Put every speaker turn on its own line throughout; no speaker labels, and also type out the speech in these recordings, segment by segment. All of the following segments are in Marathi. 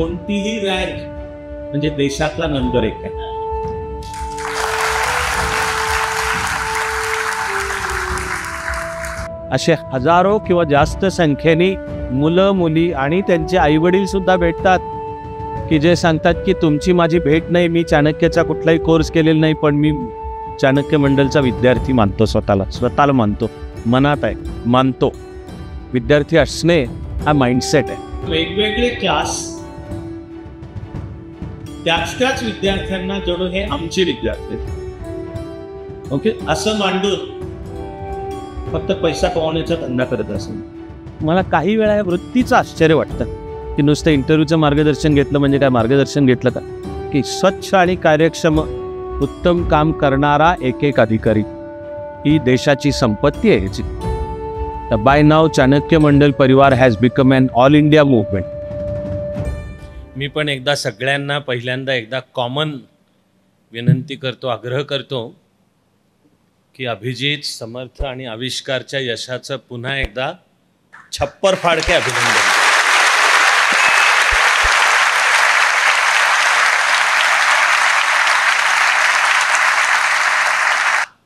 कोणतीही रँक म्हणजे देशातला नंबर एक आहे असे हजारो किंवा जास्त संख्येने मुलं मुली आणि त्यांचे आईवडील सुद्धा भेटतात की जे सांगतात की तुमची माझी भेट नाही मी चाणक्याचा कुठलाही कोर्स केलेला नाही पण मी चाणक्य मंडलचा विद्यार्थी मानतो स्वतःला स्वतःला मानतो मनात आहे मानतो विद्यार्थी असणे हा माइंडसेट आहे वेगवेगळे क्लास त्याच त्याच विद्यार्थ्यांना जणू हे आमचे विद्यार्थी ओके असं मांडून फक्त पैसा कमावण्याचा धंदा करत असेल मला काही वेळा या वृत्तीचं आश्चर्य वाटतं की नुसतं इंटरव्ह्यूचं मार्गदर्शन घेतलं म्हणजे काय मार्गदर्शन घेतलं का की स्वच्छ आणि कार्यक्षम उत्तम काम करणारा एक एक अधिकारी ही देशाची संपत्ती आहे the by now Chanakya Mandal Parivar has become an all India movement मी पण एकदा सगळ्यांना पहिल्यांदा एकदा कॉमन विनंती करतो आग्रह करतो की अभिजित समर्थ आणि आविष्कारच्या यशाचं पुन्हा एकदा छप्पर फाडके अभिनंदन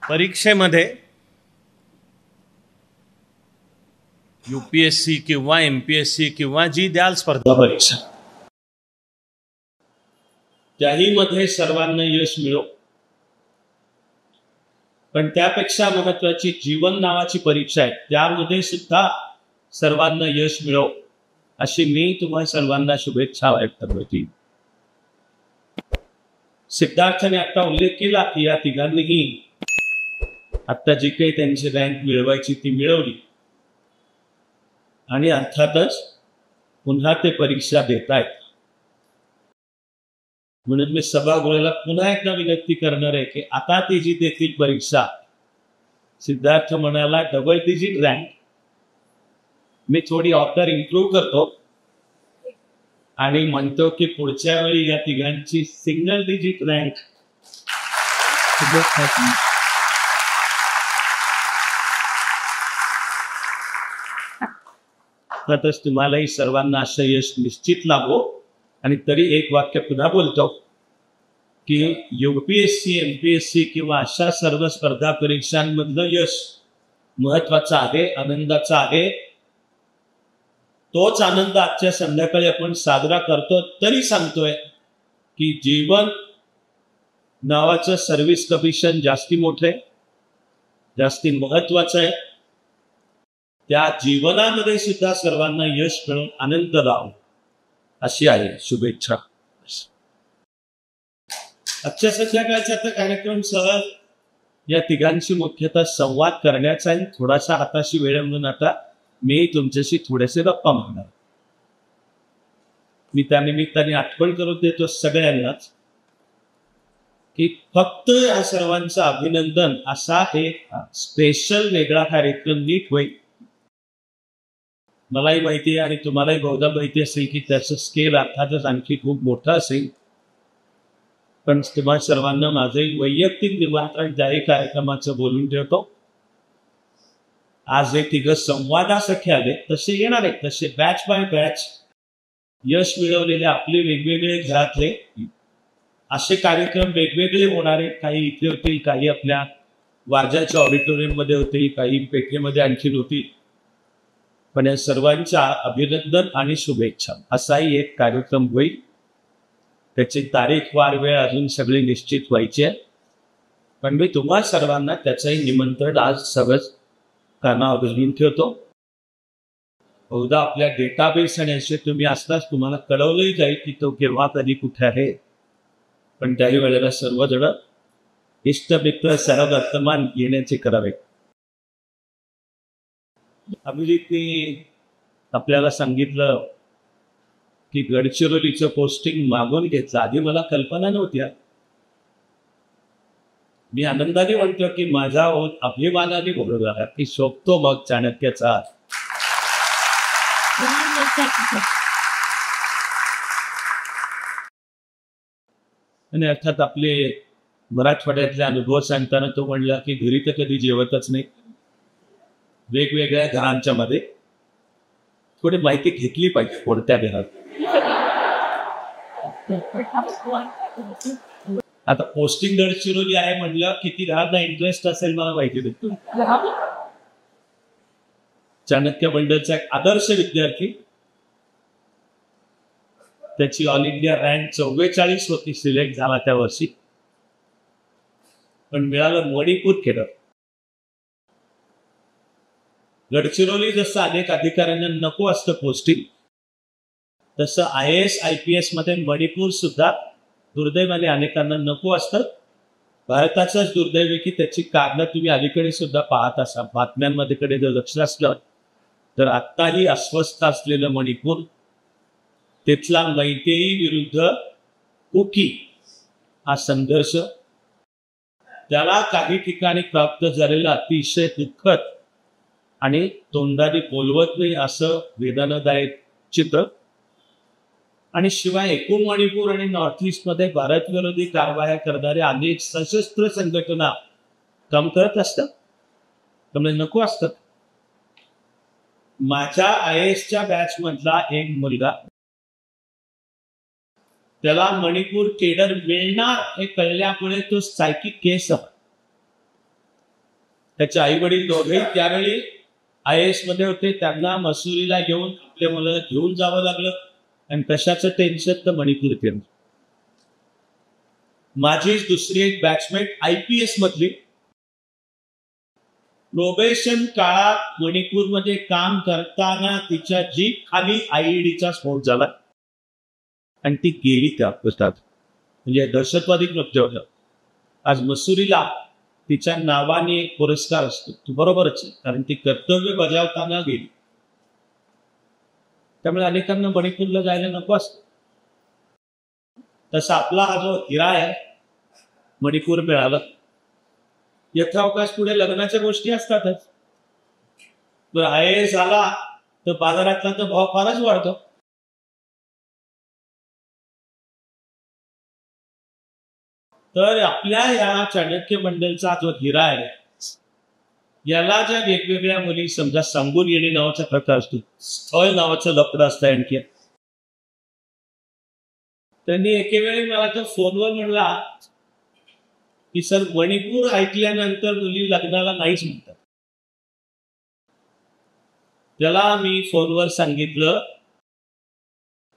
परीक्षेमध्ये यू पी एस सी किंवा एम पी एस सी किंवा जी द्याल स्पर्धा परीक्षा मध्ये सर्वांना यश मिळो पण त्यापेक्षा महत्वाची जीवन नावाची परीक्षा आहे त्यामध्ये सुद्धा सर्वांना यश मिळो अशी मी तुम्हा सर्वांना शुभेच्छा व्यक्त होती सिद्धार्थने आता उल्लेख केला की या तिघांनीही आता जी काही त्यांची रँक मिळवायची ती मिळवली आणि अर्थातच पुन्हा ते परीक्षा देत आहेत म्हणून मी सभागृहाला पुन्हा एकदा विनंती करणार आहे की आता ती जी देतील परीक्षा सिद्धार्थ म्हणाला डबल डिजिट रँक मी थोडी ऑर्डर इम्प्रूव्ह करतो आणि म्हणतो की पुढच्या वेळी या तिघांची सिंगल डिजिट रँक तुम्हालाही सर्वांना असं यश निश्चित लागो आणि तरी एक वाक्य पुन्हा बोलतो की यूपीएससी एमपीएससी किंवा अशा सर्व स्पर्धा परीक्षांमधलं यश महत्वाचं आहे आनंदाचा आहे तोच आनंद आजच्या संध्याकाळी आपण साजरा करतो तरी सांगतोय की जीवन नावाचं सर्विस कमिशन जास्ती मोठं आहे जास्ती महत्वाचं आहे त्या जीवनामध्ये सुद्धा सर्वांना यश मिळून आनंद लाव अशी आहे शुभेच्छा आजच्या संध्याकाळचा तर कार्यक्रम सह या तिघांशी मुख्यतः संवाद करण्याचा आणि थोडासा हाताशी वेळ म्हणून आता मी तुमच्याशी थोडेसे गप्पा मारणार मी निमित्ताने आठवण करून देतो सगळ्यांनाच की फक्त या सर्वांचं अभिनंदन असा हे स्पेशल वेगळा कार्यक्रम नीट होईल मलाही माहिती आहे आणि तुम्हालाही बहुधा माहिती असेल की त्याचं स्केल अर्थातच आणखी खूप मोठं असेल पण तुम्हा सर्वांना माझे वैयक्तिक निर्वाहक जाहीर कार्यक्रमाचं बोलून ठेवतो आज एक तिघ संवादासाठी आले तसे येणार आहेत तसे बॅच बाय बॅच यश मिळवलेले आपले वेगवेगळे घरातले असे कार्यक्रम वेगवेगळे होणारे काही इथे होतील काही आपल्या वाजाच्या ऑडिटोरियममध्ये होते काही पेठेमध्ये आणखी होती पण या सर्वांच्या अभिनंदन आणि शुभेच्छा असाही एक कार्यक्रम होईल त्याची तारीख वार वेळ अजून सगळी निश्चित व्हायची आहे पण मी तुम्हा सर्वांना त्याचंही निमंत्रण आज सगळंच त्यांना अजून ठेवतो बहुधा आपल्या डेटाबेस आणि असे तुम्ही असताच तुम्हाला कळवलंही जाईल की तो केव्हा तरी कुठे आहे पण त्याही वेळेला सर्वजण इष्टमित्र सर्व वर्तमान येण्याचे करावे अभिजितने आपल्याला सांगितलं की गडचिरोलीचं पोस्टिंग मागून घ्यायचं आधी मला कल्पना नव्हत्या मी आनंदाने म्हणतो की माझा अभिमानाने बोलू की शोधतो मग चाणक्याचा आणि अर्थात आपले मराठवाड्यातले अनुभव सांगताना तो म्हणला की घरी तर कधी जेवतच नाही वेगवेगळ्या घरांच्या मध्ये थोडी माहिती घेतली पाहिजे कोणत्या घरात आता पोस्टिंग गडचिरोली आहे म्हटलं किती राहता इंटरेस्ट असेल मला माहिती चाणक्य मंडळचा एक आदर्श विद्यार्थी त्याची ऑल इंडिया रँक चव्वेचाळीस वरती सिलेक्ट झाला त्या वर्षी पण मिळालं मणिपूर केलं गडचिरोली जसं अनेक अधिकाऱ्यांना नको असतं पोस्टिंग तसं आय एस आय पी मध्ये मणिपूर सुद्धा दुर्दैवाने अनेकांना नको असतं भारताचंच दुर्दैव आहे की त्याची कारणं तुम्ही अलीकडे सुद्धा पाहत असा बातम्यांमध्ये कडे जर लक्ष असलं तर आत्ताही अस्वस्थ असलेलं मणिपूर तिथला मैतेई विरुद्ध कुकी हा संघर्ष त्याला काही ठिकाणी प्राप्त झालेलं अतिशय दुःखद आणि तोंडाने बोलवत नाही असं वेदनादायक चित्र आणि शिवाय एकूण मणिपूर आणि नॉर्थ मध्ये भारत विरोधी कारवाया करणाऱ्या अनेक सशस्त्र संघटना काम करत असत नको असतात माझ्या आय एसच्या बॅच मधला एक मुलगा त्याला मणिपूर केडर मिळणार हे कळल्यामुळे तो सायकिक केस त्याचे आई वडील दोघे त्यावेळी आय एस मध्ये होते त्यांना मसुरीला घेऊन आपल्या मुलाला घेऊन जावं लागलं आणि तशाच टेन्शन तर मणिपूर इथे माझी दुसरी एक बॅट्समेट आय पी एस मधली प्रोबेशन काळात मणिपूरमध्ये काम करताना तिच्या जी खाली आयईडीचा e स्फोट झाला आणि ती गेली त्या अपघातात म्हणजे दहशतवादी कृत्य होतं आज मसुरीला तिच्या नावाने एक पुरस्कार असतो तू बरोबरच कारण ती कर्तव्य बजावताना गेली त्यामुळे अनेकांना मणिपूरला जायला नको असतो तसा आपला हा जो हिरा आहे मणिपूर मिळाला यथावकाश पुढे लग्नाच्या गोष्टी असतातच आय एस आला तर बाजारातला तर भाव फारच वाढतो तर आपल्या या चाणक्य मंडळचा जो हिरा आहे याला ज्या वेगवेगळ्या मुली समजा सांगून येणे नावाचा प्रकार असतो स्थळ नावाचं लपड असतं आणखी त्यांनी एकेवेळी मला तो फोनवर म्हणला की सर मणिपूर ऐकल्यानंतर मुली लग्नाला नाहीच म्हणतात त्याला मी फोनवर सांगितलं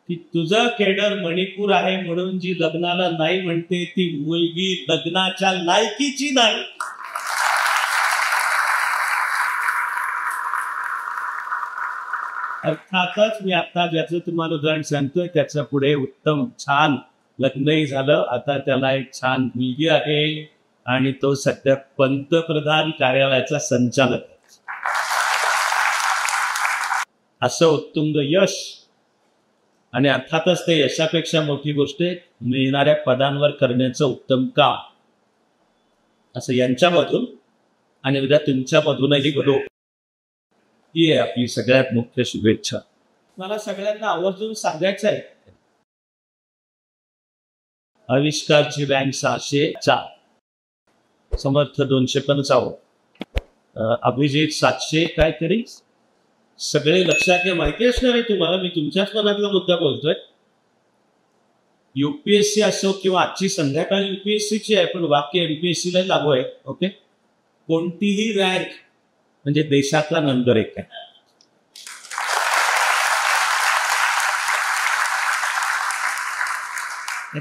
की तुझं केडर मणिपूर आहे म्हणून जी लग्नाला नाही म्हणते ती मुलगी लग्नाच्या लायकीची नाही अर्थातच मी आता ज्याचं तुम्हाला उदाहरण सांगतोय त्याच्या पुढे उत्तम छान लग्नही झालं आता त्याला एक छान मुलगी आहे आणि तो सध्या पंतप्रधान कार्यालयाचा संचालक असं उत्तुंग यश आणि अर्थातच ते यशापेक्षा मोठी गोष्ट मिळणाऱ्या पदांवर करण्याचं उत्तम काम असं यांच्यामधून आणि उद्या तुमच्यामधूनही घडो ही आहे आपली सगळ्यात मुख्य शुभेच्छा मला सगळ्यांना आवर्जून सांगायचं आहे आविष्कारची बँक सहाशे चार समर्थ दोनशे पंचावन्न अभिजित सातशे काय तरी सगळे लक्षात घ्या माहिती असणार आहे तुम्हाला मी तुमच्याच मनातला मुद्दा बोलतोय युपीएससी असो किंवा आजची संध्याकाळी युपीएससीची आहे पण वाक्य एमपीएससीला लागू आहे ओके कोणतीही रँक म्हणजे देशातला नंबर एक आहे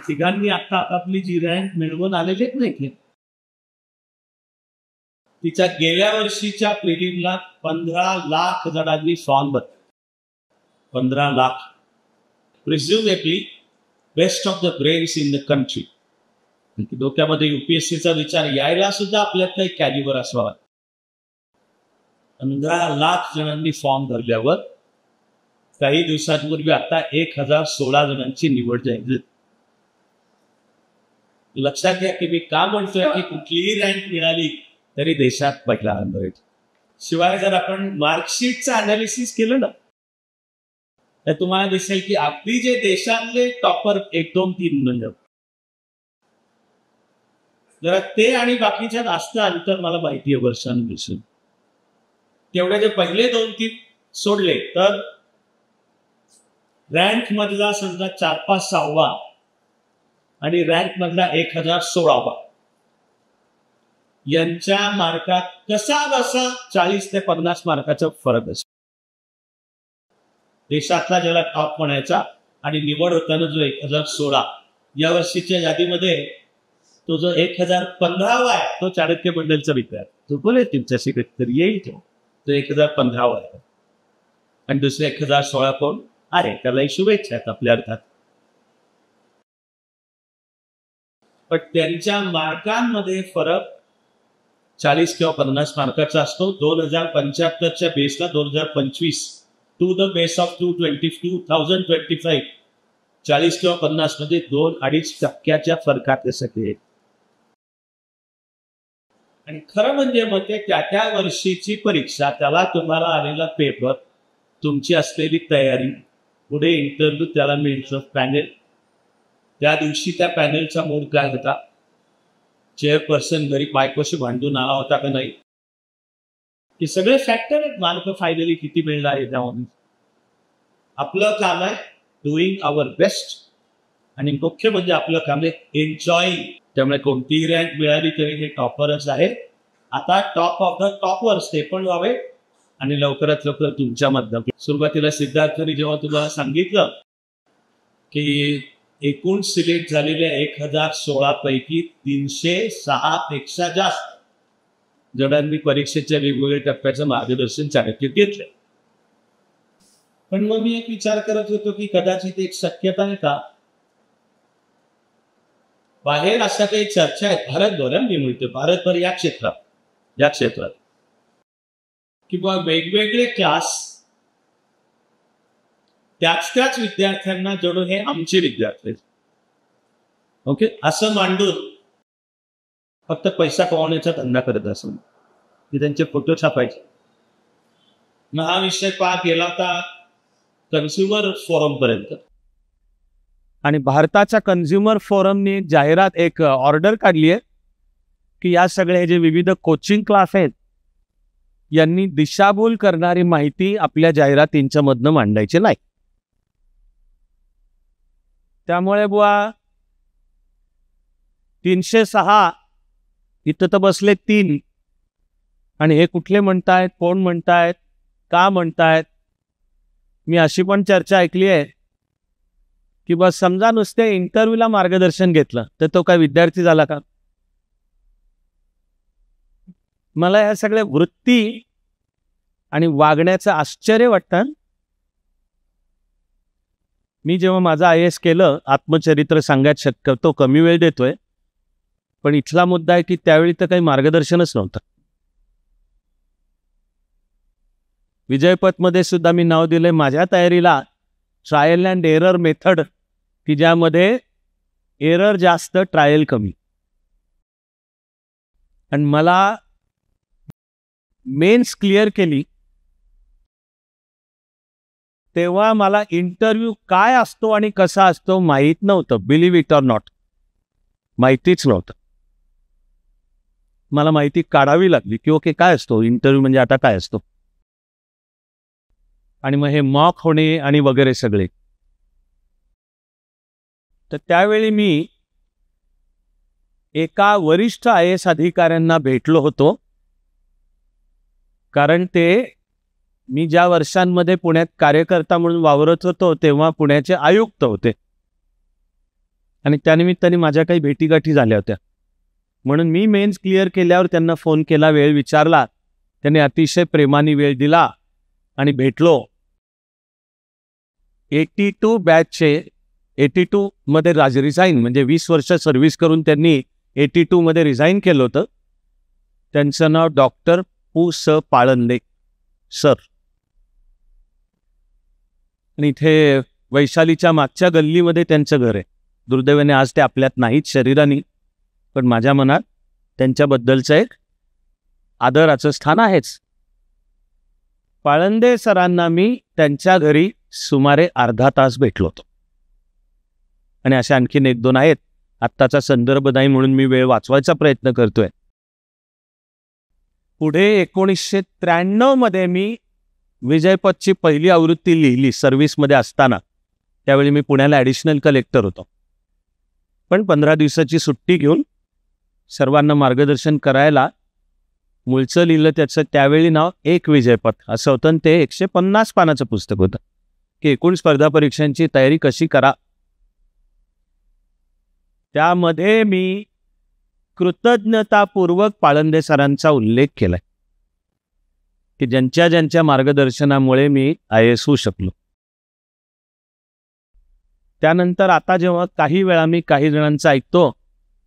तिघांनी आता आपली जी रँक मिळवून आलेलीच नाही तिच्या गेल्या वर्षीच्या पिढीला पंधरा लाख जणांनी सॉल्व पंधरा lakh presumably best of the brains in the country डोक्यामध्ये युपीएससीचा विचार यायला सुद्धा आपल्यात काही कॅलिबर असावा पंधरा लाख जणांनी फॉर्म भरल्यावर काही दिवसांपूर्वी आता एक हजार सोळा जणांची निवड जाहीर लक्षात घ्या की मी का म्हणतोय की कुठलीही रँक मिळाली तरी देशात पहिला आनंद येतो शिवाय जर आपण मार्कशीटचं अनालिसिस केलं ना तर तुम्हाला दिसेल की आपली जे देशातले टॉपर एक दोन तीन मुलं जरा ते आणि बाकीच्या जास्त अंतर मला माहितीये आहे दिसून जे पहिले दोन तीन सोडले तर रँक मधला समजा चार पाच सहावा आणि रँक मधला एक हजार सोळावा यांच्या मार्कात कसा बसा चाळीस ते पन्नास मार्काचा फरक असतो देशातला ज्याला टॉप म्हणायचा आणि निवड होताना जो एक हजार सोळा या वर्षीच्या यादीमध्ये तो जो एक हजार पंधरावा आहे तो चाणक्य मंडलचा विद्यार्थी तो बोले तुमच्याशी कधीतरी येईल तो तो एक हजार पंधरावर आहे आणि दुसरे एक हजार सोळा कोण अरे त्यालाही शुभेच्छा आहेत आपल्या अर्थात पण त्यांच्या मार्कांमध्ये फरक चाळीस किंवा पन्नास मार्काचा असतो दोन हजार पंच्याहत्तरच्या बेसला दोन हजार पंचवीस to the base of two twenty two thousand twenty five चाळीस किंवा पन्नास मध्ये दोन अडीच टक्क्याच्या फरकात सगळे आणि खरं म्हणजे मग ते त्या त्या वर्षीची परीक्षा त्याला तुम्हाला आलेला पेपर तुमची असलेली तयारी पुढे इंटरव्ह्यू त्याला मिळतो पॅनेल त्या दिवशी त्या पॅनेलचा मूड काय होता चेअरपर्सन घरी बायकोशी भांडून आला होता का नाही हे सगळे फॅक्टर आहेत मार्क फायनली किती मिळणार आहे त्यामध्ये आपलं काम आहे डुईंग आवर बेस्ट आणि मुख्य म्हणजे आपलं काम आहे एन्जॉईंग त्यामुळे कोणतीही रँक मिळाली तरी हे टॉपरच आहे आता टॉप ऑफ द टॉपर्स ते पण व्हावे आणि लवकरात लवकर तुमच्यामधनं सुरुवातीला सिद्धार्थने जेव्हा तुला सांगितलं की एकूण सिलेक्ट झालेल्या एक हजार सोळा पैकी तीनशे सहा पेक्षा जास्त जणांनी परीक्षेच्या वेगवेगळ्या टप्प्याचं मार्गदर्शन चाणक्य घेतलं पण मग मी एक विचार करत होतो की कदाचित एक शक्यता आहे का बाहेर अशा काही चर्चा आहेत भारतभर मी म्हणतो भारतभर या क्षेत्रात या क्षेत्रात किंवा वेगवेगळे क्लास त्याच त्याच विद्यार्थ्यांना जोडून हे आमचे विद्यार्थी ओके असं मांडून फक्त पैसा कमावण्याचा धंदा करत असून की त्यांचे फोटो छापायचे मग हा विषय पाहत गेला होता कन्झ्युमर फोरम पर्यंत आणि भारताच्या कन्झ्युमर फोरमने जाहिरात एक ऑर्डर काढली आहे की या सगळे जे विविध कोचिंग क्लास आहेत यांनी दिशाभूल करणारी माहिती आपल्या जाहिरातींच्या मधनं मांडायची नाही त्यामुळे बुवा तीनशे सहा इथं तर बसले तीन आणि हे कुठले म्हणतायत कोण म्हणतायत का म्हणतायत मी अशी पण चर्चा ऐकली आहे किंवा समजा नुसत्या इंटरव्ह्यूला मार्गदर्शन घेतलं तर तो काय विद्यार्थी झाला का मला या सगळ्या वृत्ती आणि वागण्याचं आश्चर्य वाटतं मी जेव्हा माझं आय एस केलं आत्मचरित्र सांगायच शक्य तो कमी वेळ देतोय पण इथला मुद्दा आहे की त्यावेळी तर काही मार्गदर्शनच नव्हतं विजयपथमध्ये सुद्धा मी नाव दिलंय माझ्या तयारीला ट्रायल अँड एरर मेथड की ज्यामध्ये एरर जास्त ट्रायल कमी आणि मला मेन्स क्लिअर केली तेव्हा मला इंटरव्ह्यू काय असतो आणि कसा असतो माहीत नव्हतं बिलीव्ह इट ऑर नॉट माहितीच नव्हतं मला माहिती काढावी लागली की ओके काय असतो इंटरव्ह्यू म्हणजे आता काय असतो आणि मग हे मॉक होणे आणि वगैरे सगळे तर त्यावेळी मी एका वरिष्ठ आय एस अधिकाऱ्यांना भेटलो होतो कारण ते मी ज्या वर्षांमध्ये पुण्यात कार्यकर्ता म्हणून वावरत होतो तेव्हा पुण्याचे आयुक्त होते आणि त्यानिमित्ताने माझ्या काही भेटीगाठी झाल्या होत्या म्हणून मी मेन्स क्लिअर केल्यावर त्यांना फोन केला वेळ विचारला त्यांनी अतिशय प्रेमाने वेळ दिला आणि भेटलो एटी टू बॅचचे एटी टू मध्ये राज रिझाईन म्हणजे वीस वर्ष सर्व्हिस करून त्यांनी एटी टू मध्ये रिझाईन केलं होतं त्यांचं नाव डॉक्टर पु स पाळंदे सर आणि इथे वैशालीच्या मागच्या गल्लीमध्ये त्यांचं घर आहे दुर्दैवाने आज ते आपल्यात नाहीत शरीराने पण माझ्या मनात त्यांच्याबद्दलचं एक आदराचं स्थान आहेच पाळंदे सरांना मी त्यांच्या घरी सुमारे अर्धा तास भेटलो होतो आणि असे आणखीन एक दोन आहेत आत्ताचा संदर्भ नाही म्हणून मी वेळ वाचवायचा प्रयत्न करतोय पुढे एकोणीसशे त्र्याण्णवमध्ये मी विजयपथची पहिली आवृत्ती लिहिली सर्व्हिसमध्ये असताना त्यावेळी मी पुण्याला ॲडिशनल कलेक्टर होतो पण पंधरा दिवसाची सुट्टी घेऊन सर्वांना मार्गदर्शन करायला मुळचं लिहिलं त्याचं त्यावेळी नाव एक विजयपथ असं होतं ते एकशे पन्नास पानाचं पुस्तक होतं की एकूण स्पर्धा परीक्षांची तयारी कशी करा त्यामध्ये मी कृतज्ञतापूर्वक पाळंदे सरांचा उल्लेख केलाय की ज्यांच्या ज्यांच्या मार्गदर्शनामुळे मी आय एस होऊ शकलो त्यानंतर आता जेव्हा काही वेळा मी काही जणांचं ऐकतो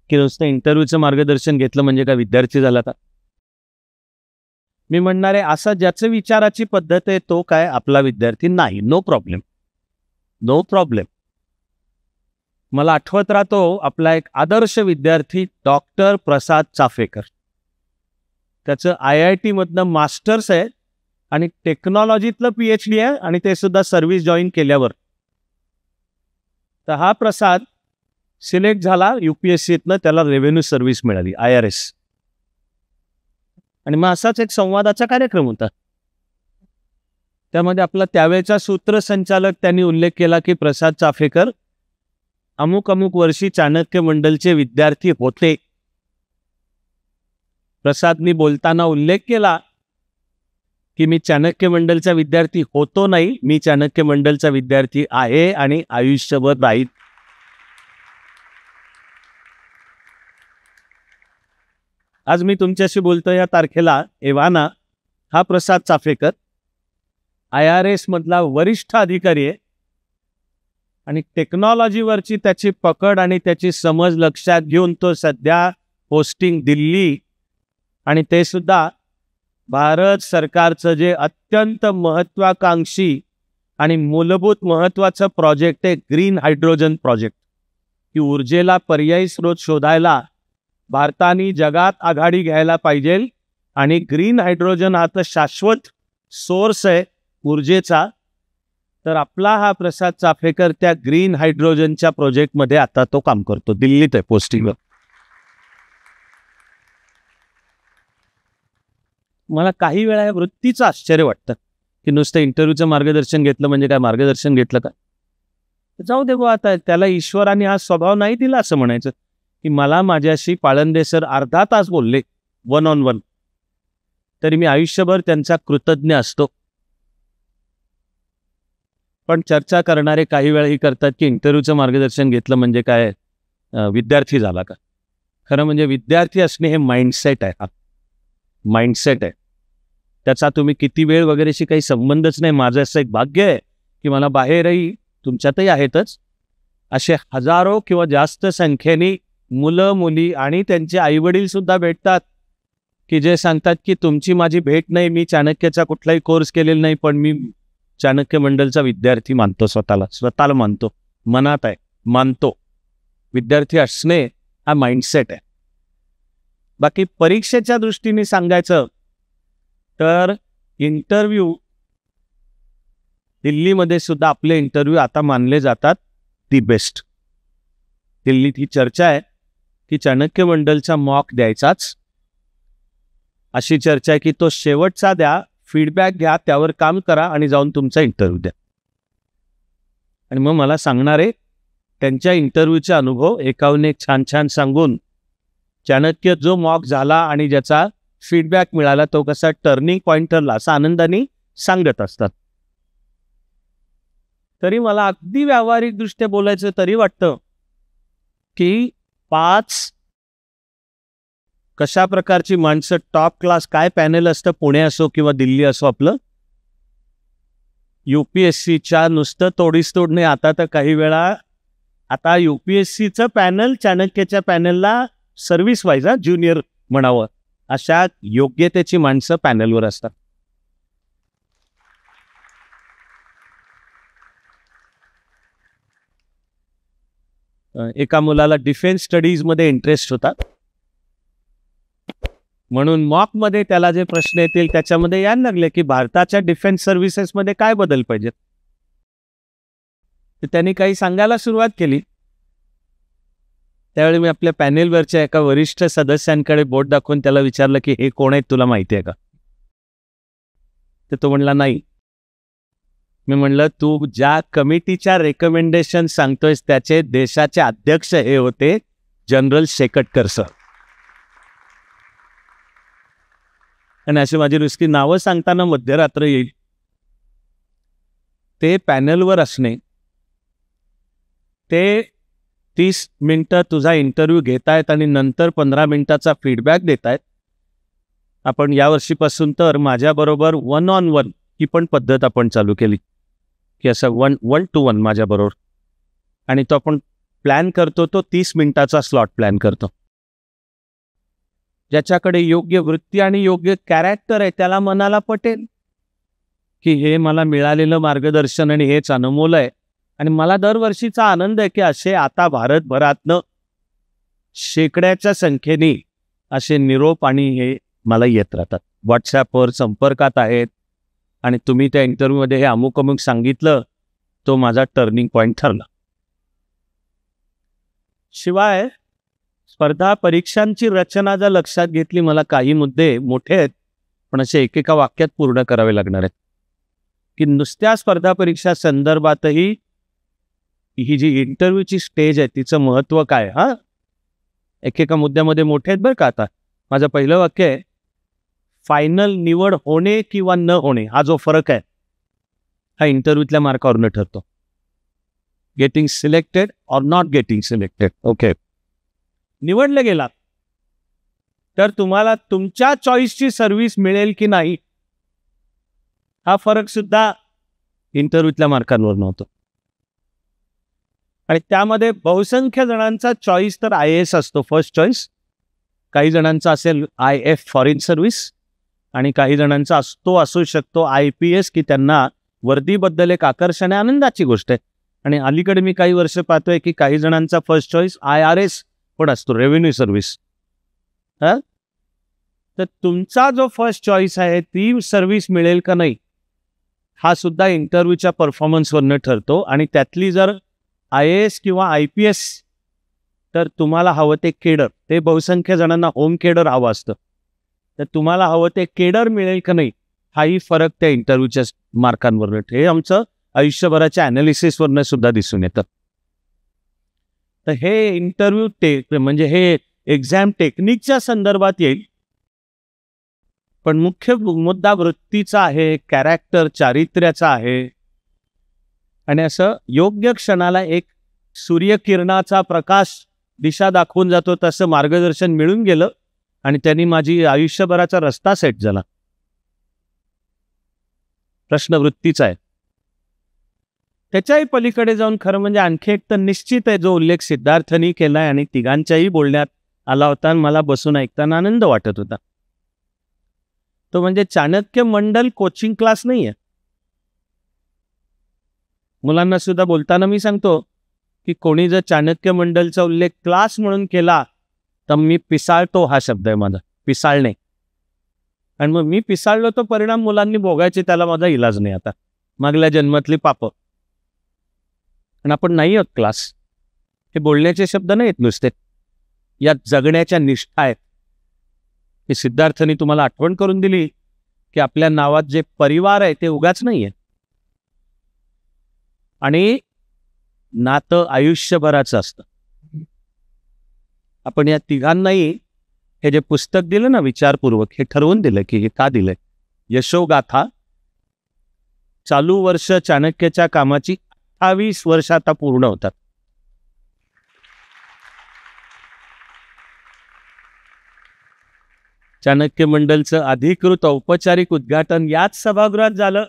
की नुसतं इंटरव्ह्यूचं मार्गदर्शन घेतलं म्हणजे का विद्यार्थी झाला का मी आहे असा ज्याचं विचाराची पद्धत आहे तो काय आपला विद्यार्थी नाही नो प्रॉब्लेम नो प्रॉब्लेम मला आठवत राहतो आपला एक आदर्श विद्यार्थी डॉक्टर प्रसाद चाफेकर त्याचं आय आय मधनं मास्टर्स आहे आणि टेक्नॉलॉजीतलं पी एच डी आहे आणि ते सुद्धा सर्व्हिस जॉईन केल्यावर तर हा प्रसाद सिलेक्ट झाला यू पी त्याला रेव्हेन्यू सर्व्हिस मिळाली आय आर एस आणि मग असाच एक संवादाचा कार्यक्रम होता त्यामध्ये आपला त्यावेळेचा सूत्रसंचालक त्यांनी उल्लेख केला की प्रसाद चाफेकर अमुक अमुक वर्षी चाणक्य मंडलचे विद्यार्थी होते प्रसादनी बोलताना उल्लेख केला की मी चाणक्य मंडलचा विद्यार्थी होतो नाही मी चाणक्य मंडलचा विद्यार्थी आहे आणि आयुष्यभर राहील आज मी तुमच्याशी बोलतो या तारखेला एवाना हा Prasad Chaphekar I R S मधला वरिष्ठ अधिकारी आहे आणि टेक्नॉलॉजीवरची त्याची पकड आणि त्याची समज लक्षात घेऊन तो सध्या पोस्टिंग दिल्ली आणि ते सुद्धा भारत सरकारचं जे अत्यंत महत्वाकांक्षी आणि मूलभूत महत्वाचं प्रोजेक्ट आहे ग्रीन हायड्रोजन प्रोजेक्ट की ऊर्जेला पर्यायी स्रोत शोधायला भारताने जगात आघाडी घ्यायला पाहिजे आणि ग्रीन हायड्रोजन हा तर शाश्वत सोर्स आहे ऊर्जेचा तर आपला हा प्रसाद चाफेकर त्या ग्रीन हायड्रोजनच्या प्रोजेक्टमध्ये आता तो काम करतो दिल्लीत आहे पोस्टिंगवर मला काही वेळा या वृत्तीचं आश्चर्य वाटतं की नुसतं इंटरव्ह्यूचं मार्गदर्शन घेतलं म्हणजे काय मार्गदर्शन घेतलं का जाऊ दे आता त्याला ईश्वराने हा स्वभाव नाही दिला असं म्हणायचं की मला माझ्याशी पाळंदे सर अर्धा तास बोलले वन ऑन वन तरी मी आयुष्यभर त्यांचा कृतज्ञ असतो पण चर्चा करणारे काही वेळा ही करतात की इंटरव्ह्यूचं मार्गदर्शन घेतलं म्हणजे काय विद्यार्थी झाला का खरं म्हणजे विद्यार्थी असणे हे माइंडसेट आहे हा माइंडसेट आहे त्याचा तुम्ही किती वेळ वगैरेशी काही संबंधच नाही माझं असं एक भाग्य आहे की मला बाहेरही तुमच्यातही आहेतच असे हजारो किंवा जास्त संख्येने मुलं मुली आणि त्यांचे वडील सुद्धा भेटतात की जे सांगतात की तुमची माझी भेट नाही मी चाणक्याचा कुठलाही कोर्स केलेला नाही पण मी चाणक्य मंडलचा विद्यार्थी मानतो स्वतःला स्वतःला मानतो मनात आहे मानतो विद्यार्थी असणे हा माइंडसेट आहे बाकी परीक्षेच्या दृष्टीने सांगायचं तर इंटरव्ह्यू दिल्लीमध्ये सुद्धा आपले इंटरव्ह्यू आता मानले जातात दी बेस्ट दिल्लीत ही चर्चा आहे की चाणक्य मंडलचा मॉक द्यायचाच अशी चर्चा आहे की तो शेवटचा द्या फीडबॅक घ्या त्यावर काम करा आणि जाऊन तुमचा इंटरव्ह्यू द्या आणि मग मला सांगणारे त्यांच्या इंटरव्ह्यूचा अनुभव एकाहून एक छान छान सांगून चाणक्य जो मॉक झाला आणि ज्याचा फीडबॅक मिळाला तो कसा टर्निंग पॉईंट ठरला असा आनंदाने सांगत असतात तरी मला अगदी व्यावहारिकदृष्ट्या बोलायचं तरी वाटतं की पाच कशा प्रकारची माणसं टॉप क्लास काय पॅनेल असतं पुणे असो किंवा दिल्ली असो आपलं युपीएससीच्या नुसतं तोडीस तोड नाही आता तर काही वेळा आता युपीएससीचं पॅनल चाणक्याच्या पॅनलला सर्व्हिस वाईज हा ज्युनियर म्हणावं अशा योग्यतेची माणसं पॅनलवर असतात एका मुलाला डिफेन्स स्टडीजमध्ये इंटरेस्ट होता म्हणून मॉक मध्ये त्याला जे प्रश्न येतील त्याच्यामध्ये यायला लागले की भारताच्या डिफेन्स सर्व्हिसेसमध्ये काय बदल पाहिजेत त्यांनी काही सांगायला सुरुवात केली त्यावेळी मी आपल्या पॅनेलवरच्या एका वरिष्ठ सदस्यांकडे बोट दाखवून त्याला विचारलं की हे कोण आहेत तुला माहिती आहे का तर तो म्हणला नाही मी म्हणलं तू ज्या कमिटीच्या रेकमेंडेशन सांगतोयस त्याचे देशाचे अध्यक्ष हे होते जनरल शेकटकर सर आणि अशी माझी रिस्की नावं सांगताना मध्यरात्र येईल ते पॅनलवर असणे ते तीस मिनटं तुझा इंटरव्ह्यू घेतायत आणि नंतर पंधरा मिनटाचा फीडबॅक देत आहेत आपण यावर्षीपासून तर माझ्याबरोबर वन ऑन वन ही पण पद्धत आपण चालू केली की असं वन वन टू वन माझ्याबरोबर आणि तो आपण प्लॅन करतो तो तीस मिनटाचा स्लॉट प्लॅन करतो ज्याच्याकडे योग्य वृत्ती आणि योग्य कॅरेक्टर आहे त्याला मनाला पटेल की हे मला मिळालेलं मार्गदर्शन आणि हेच अनमोल आहे आणि मला दरवर्षीचा आनंद आहे की असे आता भारतभरातनं शेकड्याच्या संख्येने असे निरोप आणि हे मला येत राहतात व्हॉट्सॲपवर संपर्कात आहेत आणि तुम्ही त्या इंटरव्ह्यूमध्ये हे अमुक अमुक सांगितलं तो माझा टर्निंग पॉईंट ठरला शिवाय स्पर्धा परीक्षांची रचना जर लक्षात घेतली मला काही मुद्दे मोठे आहेत पण असे एकेका वाक्यात पूर्ण करावे लागणार आहेत की नुसत्या स्पर्धा परीक्षा संदर्भातही ही जी इंटरव्ह्यूची स्टेज आहे तिचं महत्व काय हा एकेका मुद्द्यामध्ये मोठे आहेत बरं का आता माझं पहिलं वाक्य आहे फायनल निवड होणे किंवा न होणे हा जो फरक आहे हा इंटरव्ह्यूतल्या मार्कावरनं ठरतो getting selected or not getting selected okay निवडले गेलात तर तुम्हाला तुमच्या चॉईसची सर्व्हिस मिळेल की नाही हा फरक सुद्धा इंटरव्ह्यूतल्या मार्कांवर नव्हतो आणि त्यामध्ये बहुसंख्य जणांचा चॉईस तर आय एस असतो फर्स्ट चॉईस काही जणांचा असेल आय एफ फॉरेन सर्व्हिस आणि काही जणांचा असतो असू शकतो आय पी एस की त्यांना वर्दीबद्दल एक आकर्षण आनंदाची गोष्ट आहे आणि अलीकडे मी काही वर्ष पाहतोय की काही जणांचा first choice I R S पण असतो रेव्हेन्यू सर्व्हिस हां तर तुमचा जो फर्स्ट चॉईस आहे ती सर्व्हिस मिळेल का नाही हा सुद्धा इंटरव्ह्यूच्या परफॉर्मन्सवरनं ठरतो आणि त्यातली जर आय एस किंवा आय पी एस तर तुम्हाला हवं ते केडर ते बहुसंख्य जणांना होम केडर हवं असतं तर तुम्हाला हवं ते केडर मिळेल का नाही हाही फरक त्या इंटरव्ह्यूच्या मार्कांवरनं हे आमचं आयुष्यभराच्या अॅनालिसिसवरनं सुद्धा दिसून येतं तर हे इंटरव्ह्यू टेक म्हणजे हे एक्झाम टेक्निकच्या संदर्भात येईल पण मुख्य मुद्दा वृत्तीचा आहे कॅरेक्टर चारित्र्याचा आहे आणि असं योग्य क्षणाला एक सूर्यकिरणाचा प्रकाश दिशा दाखवून जातो तसं मार्गदर्शन मिळून गेलं आणि त्यांनी माझी आयुष्यभराचा रस्ता सेट झाला प्रश्न वृत्तीचा आहे त्याच्याही पलीकडे जाऊन खरं म्हणजे आणखी एक तर निश्चित आहे जो उल्लेख सिद्धार्थनी केलाय आणि तिघांच्याही बोलण्यात आला होता आणि मला बसून ऐकताना आनंद वाटत होता तो म्हणजे चाणक्य मंडल कोचिंग क्लास नाही आहे मुलांना सुद्धा बोलताना मी सांगतो की कोणी जर चाणक्य मंडलचा उल्लेख क्लास म्हणून केला तर मी पिसाळतो हा शब्द आहे माझा पिसाळणे आणि मग मी पिसाळलो तो परिणाम मुलांनी भोगायचे त्याला माझा इलाज नाही आता मागल्या जन्मातली पापं आणि आपण नाही आहोत क्लास हे बोलण्याचे शब्द नाहीत नुसते यात जगण्याच्या निष्ठा आहेत हे सिद्धार्थने तुम्हाला आठवण करून दिली की आपल्या नावात जे परिवार आहे ते उगाच नाही आहे आणि नातं आयुष्यभराचं असतं आपण या तिघांनाही हे जे पुस्तक दिलं ना विचारपूर्वक हे ठरवून दिलं की हे का दिलंय यशोगाथा चालू वर्ष चाणक्याच्या कामाची अठ्ठावीस वर्ष आता पूर्ण होतात चाणक्य मंडलचं अधिकृत औपचारिक उद्घाटन याच सभागृहात झालं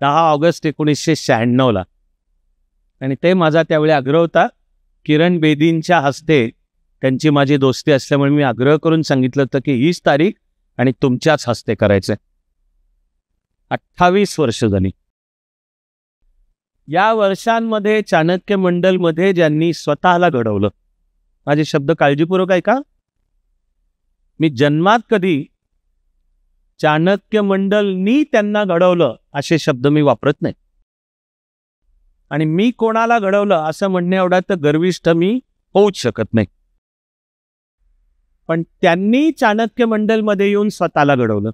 दहा ऑगस्ट एकोणीसशे शहाण्णव ला आणि ते माझा त्यावेळी आग्रह होता किरण बेदींच्या हस्ते त्यांची माझी दोस्ती असल्यामुळे मी आग्रह करून सांगितलं होतं की हीच तारीख आणि तुमच्याच हस्ते करायचं अठ्ठावीस वर्ष झाली या वर्षांमध्ये चाणक्य मंडलमध्ये ज्यांनी स्वतःला घडवलं माझे शब्द काळजीपूर्वक आहे का मी जन्मात कधी चाणक्य मंडलनी त्यांना घडवलं असे शब्द मी वापरत नाही आणि मी कोणाला घडवलं असं म्हणणे एवढा तर गर्विष्ठ मी होऊच शकत नाही पण त्यांनी चाणक्य मंडलमध्ये येऊन स्वतःला घडवलं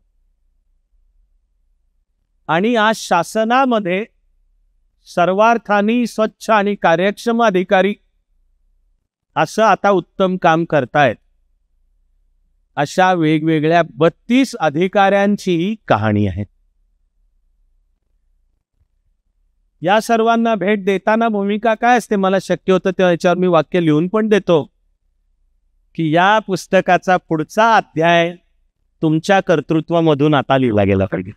आणि आज शासनामध्ये सर्वार्थानी स्वच्छ आणि कार्यक्षम अधिकारी असं आता उत्तम काम करतायत अशा वेगवेगळ्या बत्तीस अधिकाऱ्यांची कहाणी आहे या सर्वांना भेट देताना भूमिका काय असते मला शक्य होतं त्या याच्यावर मी वाक्य लिहून पण देतो की या पुस्तकाचा पुढचा अध्याय तुमच्या कर्तृत्वामधून आता लिहिला गेला पाहिजे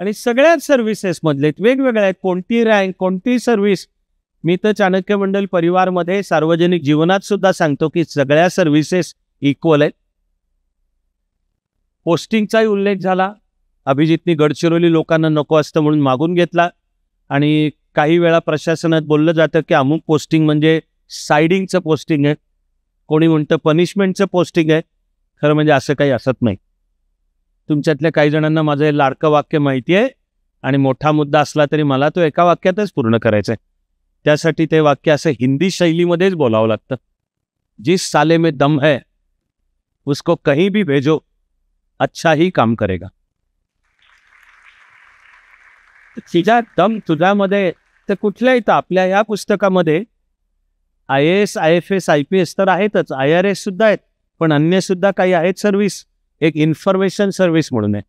आणि सगळ्याच सर्व्हिसेसमधले वेगवेगळ्या आहेत कोणती रँक कोणती सर्व्हिस मी तर चाणक्य मंडल परिवारमध्ये सार्वजनिक जीवनात सुद्धा सांगतो की सगळ्या सर्व्हिसेस इक्वल आहेत पोस्टिंगचाही उल्लेख झाला अभिजितनी गडचिरोली लोकांना नको असतं म्हणून मागून घेतला आणि काही वेळा प्रशासनात बोललं जातं की अमुक पोस्टिंग म्हणजे सायडिंगचं पोस्टिंग आहे कोणी म्हणतं पनिशमेंटचं पोस्टिंग आहे खरं म्हणजे असं काही असत नाही तुमच्यातल्या काही जणांना माझं हे लाडकं वाक्य माहिती आहे आणि मोठा मुद्दा असला तरी मला तो एका वाक्यातच पूर्ण करायचा आहे त्यासाठी ते वाक्य असं हिंदी शैलीमध्येच बोलावं लागतं जिस साले में दम है उसको कहीं भी भेजो अच्छा ही काम करेगा तुझ्या दम तुझ्यामध्ये तर कुठल्याही तर आपल्या या पुस्तकामध्ये I S I F S I P S तर आहेतच आय आर एस सुद्धा आहेत पण अन्य सुद्धा काही आहेत सर्व्हिस एक इन्फॉर्मेशन सर्व्हिस म्हणून आहे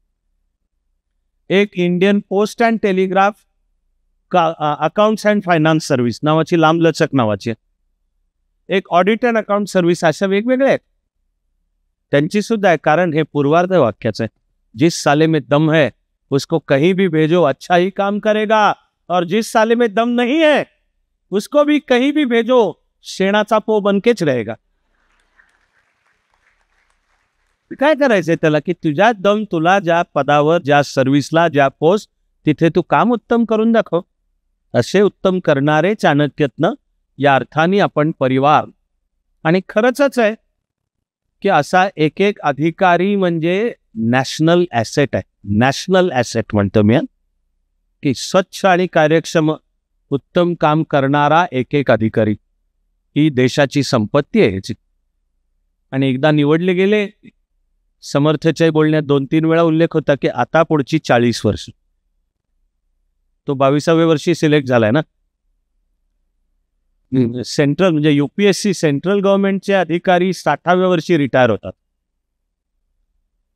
एक Indian post and telegraph accounts and finance service नावाची लांबलचक नावाची एक ऑडिट अँड अकाउंट सर्व्हिस अशा वेगवेगळ्या आहेत त्यांची सुद्धा आहे कारण हे पूर्वार्ध वाक्याचं आहे जिस साले में दम है उसको कहीं भी भेजो अच्छा ही काम करेगा और जिस साले में दम नहीं है उसको भी कहीं भी भेजो शेणाचा पो बनकेच रहेगा काय करायचंय त्याला की तुझ्या दम तुला ज्या पदावर ज्या सर्व्हिसला ज्या पोस्ट तिथे तू काम उत्तम करून दाखव असे उत्तम करणारे चाणक्यत्न या अर्थाने आपण परिवार आणि खरंच आहे की असा एक एक अधिकारी म्हणजे नॅशनल ॲसेट आहे नॅशनल ॲसेट म्हणतो मी की स्वच्छ आणि कार्यक्षम उत्तम काम करणारा एक एक अधिकारी ही देशाची संपत्ती आहे याची आणि एकदा निवडले गेले समर्थच्या बोलण्यात दोन तीन वेळा उल्लेख होता की आता पुढची चाळीस वर्ष तो बावीसाव्या वर्षी सिलेक्ट झालाय ना म्हणजे सेंट्रल म्हणजे युपीएससी सेंट्रल गव्हर्नमेंटचे अधिकारी साठाव्या वर्षी रिटायर होतात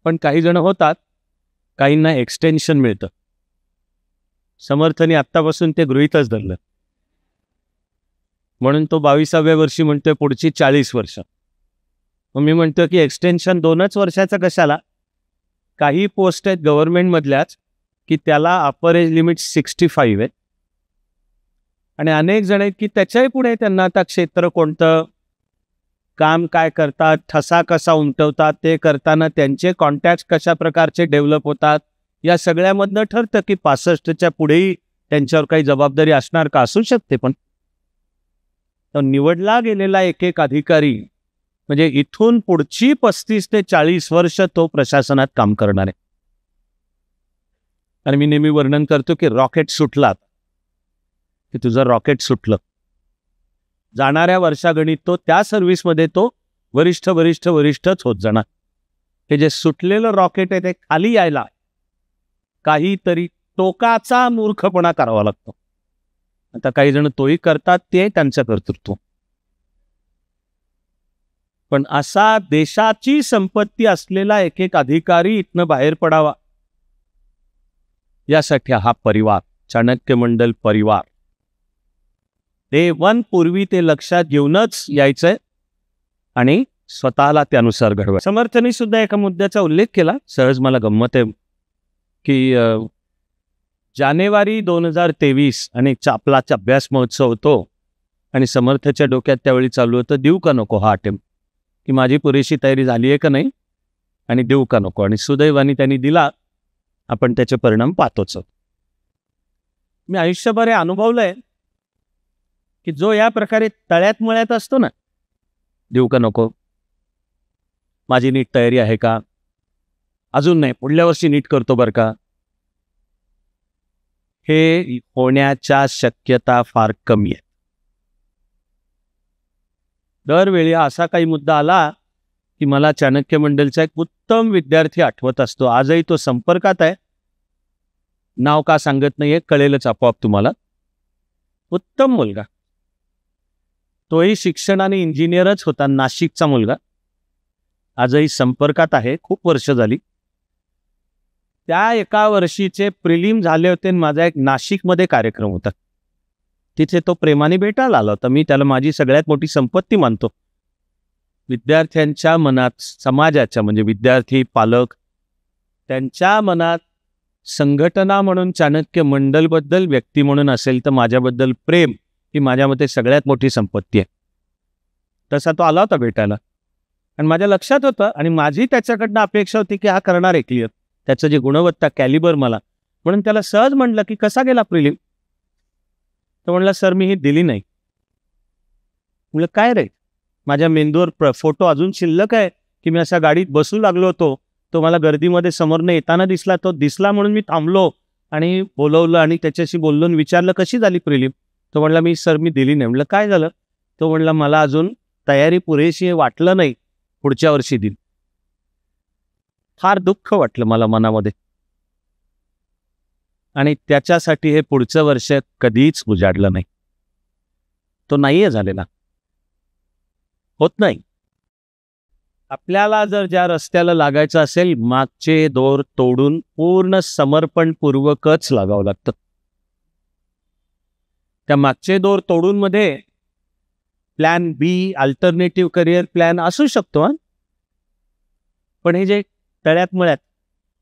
पण काही जण होतात काहींना एक्सटेन्शन मिळतं समर्थने आतापासून ते गृहितच धरलं म्हणून तो बावीसाव्या वर्षी म्हणतोय पुढची चाळीस वर्ष मग मी म्हणतो की एक्सटेन्शन दोनच वर्षाचं कशाला काही पोस्ट आहेत गव्हर्नमेंटमधल्याच की त्याला upper age limit sixty five आहे आणि अनेक जण आहेत की त्याच्याही पुढे त्यांना आता क्षेत्र कोणतं काम काय करतात ठसा कसा उमटवतात ते करताना त्यांचे कॉन्टॅक्ट कशा प्रकारचे डेव्हलप होतात या सगळ्यामधनं ठरतं की पासष्टच्या पुढेही त्यांच्यावर काही जबाबदारी असणार का असू शकते पण तर निवडला गेलेला एक एक अधिकारी म्हणजे इथून पुढची पस्तीस ते चाळीस वर्ष तो प्रशासनात काम करणार आहे आणि मी नेहमी वर्णन करतो की रॉकेट सुटला की तुझं रॉकेट सुटलं जाणाऱ्या वर्षागणित तो त्या सर्व्हिसमध्ये तो वरिष्ठ वरिष्ठ वरिष्ठच होत जाणार हे जे सुटलेलं रॉकेट आहे ते खाली यायला काहीतरी टोकाचा मूर्खपणा करावा लागतो आता काही जण तोही करतात ते त्यांचं कर्तृत्व पण असा देशाची संपत्ती असलेला एक एक अधिकारी इथनं बाहेर पडावा यासाठी हा परिवार चाणक्य मंडल परिवार डे वन पूर्वी ते लक्षात घेऊनच यायचंय आणि स्वतःला त्यानुसार घडवाय समर्थनी सुद्धा एका मुद्द्याचा उल्लेख केला सहज मला गंमत आहे की जानेवारी दोन हजार तेवीस आणि चापलाचा अभ्यास महोत्सव होतो आणि समर्थच्या डोक्यात त्यावेळी चालू होतं देऊ का नको हा अटेम्प्ट की माझी पुरेशी तयारी झाली आहे का नाही आणि देऊ का नको आणि सुदैवाने त्यांनी दिला आपण त्याचे परिणाम पाहतोच मी आयुष्यभर हे अनुभवलं आहे की जो या प्रकारे तळ्यात मळ्यात असतो ना देऊ का नको माझी नीट तयारी आहे का अजून नाही पुढल्या वर्षी नीट करतो बरं का हे होण्याच्या शक्यता फार कमी आहे दरवेळी असा काही मुद्दा आला की मला चाणक्य मंडलचा एक उत्तम विद्यार्थी आठवत असतो आजही तो संपर्कात आहे नाव का सांगत नाहीये कळेलच आपोआप तुम्हाला उत्तम मुलगा तोही शिक्षण आणि इंजिनियरच होता नाशिकचा मुलगा आजही संपर्कात आहे खूप वर्ष झाली त्या एका वर्षीचे प्रिलिम झाले होते माझा एक नाशिकमध्ये कार्यक्रम होता तिथे तो प्रेमाने भेटायला आला होता मी त्याला माझी सगळ्यात मोठी संपत्ती मानतो विद्यार्थ्यांच्या मनात समाजाच्या म्हणजे विद्यार्थी पालक त्यांच्या मनात संघटना म्हणून चाणक्य मंडलबद्दल व्यक्ती म्हणून असेल तर माझ्याबद्दल प्रेम ही माझ्या मते सगळ्यात मोठी संपत्ती आहे तसा तो आला होता भेटायला आणि माझ्या लक्षात होतं आणि माझी त्याच्याकडनं अपेक्षा होती की हा करणार आहे क्लिअर त्याचं जे गुणवत्ता कॅलिबर मला म्हणून त्याला सहज म्हटलं की कसा गेला प्रिलिम तर म्हणला सर मी ही दिली नाही म्हणलं काय रे माझ्या मेंदूवर प्र फोटो अजून शिल्लक आहे की मी अशा गाडीत बसू लागलो होतो तो मला गर्दीमध्ये समोरनं येताना दिसला तो दिसला म्हणून मी थांबलो आणि बोलवलं आणि त्याच्याशी बोललो आणि विचारलं कशी झाली प्रिलिम तो म्हणला मी सर मी दिली नाही म्हणलं काय झालं तो म्हणला मला अजून तयारी पुरेशी वाटलं नाही पुढच्या वर्षी दिन फार दुःख वाटलं मला मनामध्ये आणि त्याच्यासाठी हे पुढचं वर्ष कधीच उजाडलं नाही तो नाहीये झालेला होत नाही आपल्याला जर ज्या रस्त्याला लागायचं असेल मागचे दोर तोडून पूर्ण समर्पणपूर्वकच लागावं लागतं त्या मागचे दोर तोडून मध्ये plan B alternative career plan असू शकतो पण हे जे तळ्यात मळ्यात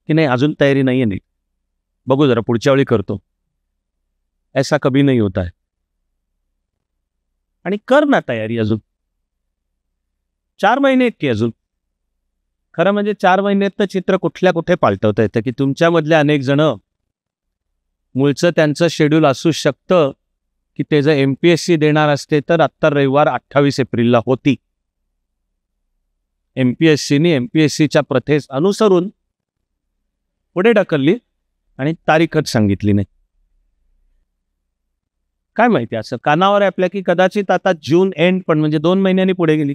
की नाही अजून तयारी नाही आहे नीट बघू जरा पुढच्या वेळी करतो ऐसा कभी नाही होता आणि कर ना तयारी अजून चार महिने आहेत की अजून खरं म्हणजे चार महिन्यात तर चित्र कुठल्या कुठे पालटवता येतं की तुमच्यामधले अनेक जण मुळचं त्यांचं शेड्यूल असू शकतं की ते जर एम पी एस सी देणार असते तर आत्ता रविवार अठ्ठावीस एप्रिलला होती एम पी एस सीने एम पी एस सीच्या प्रथेस अनुसरून पुढे ढकलली आणि तारीखच सांगितली नाही काय माहिती असं कानावर आपल्या की कदाचित आता जून एंड पण म्हणजे दोन महिन्यांनी पुढे गेली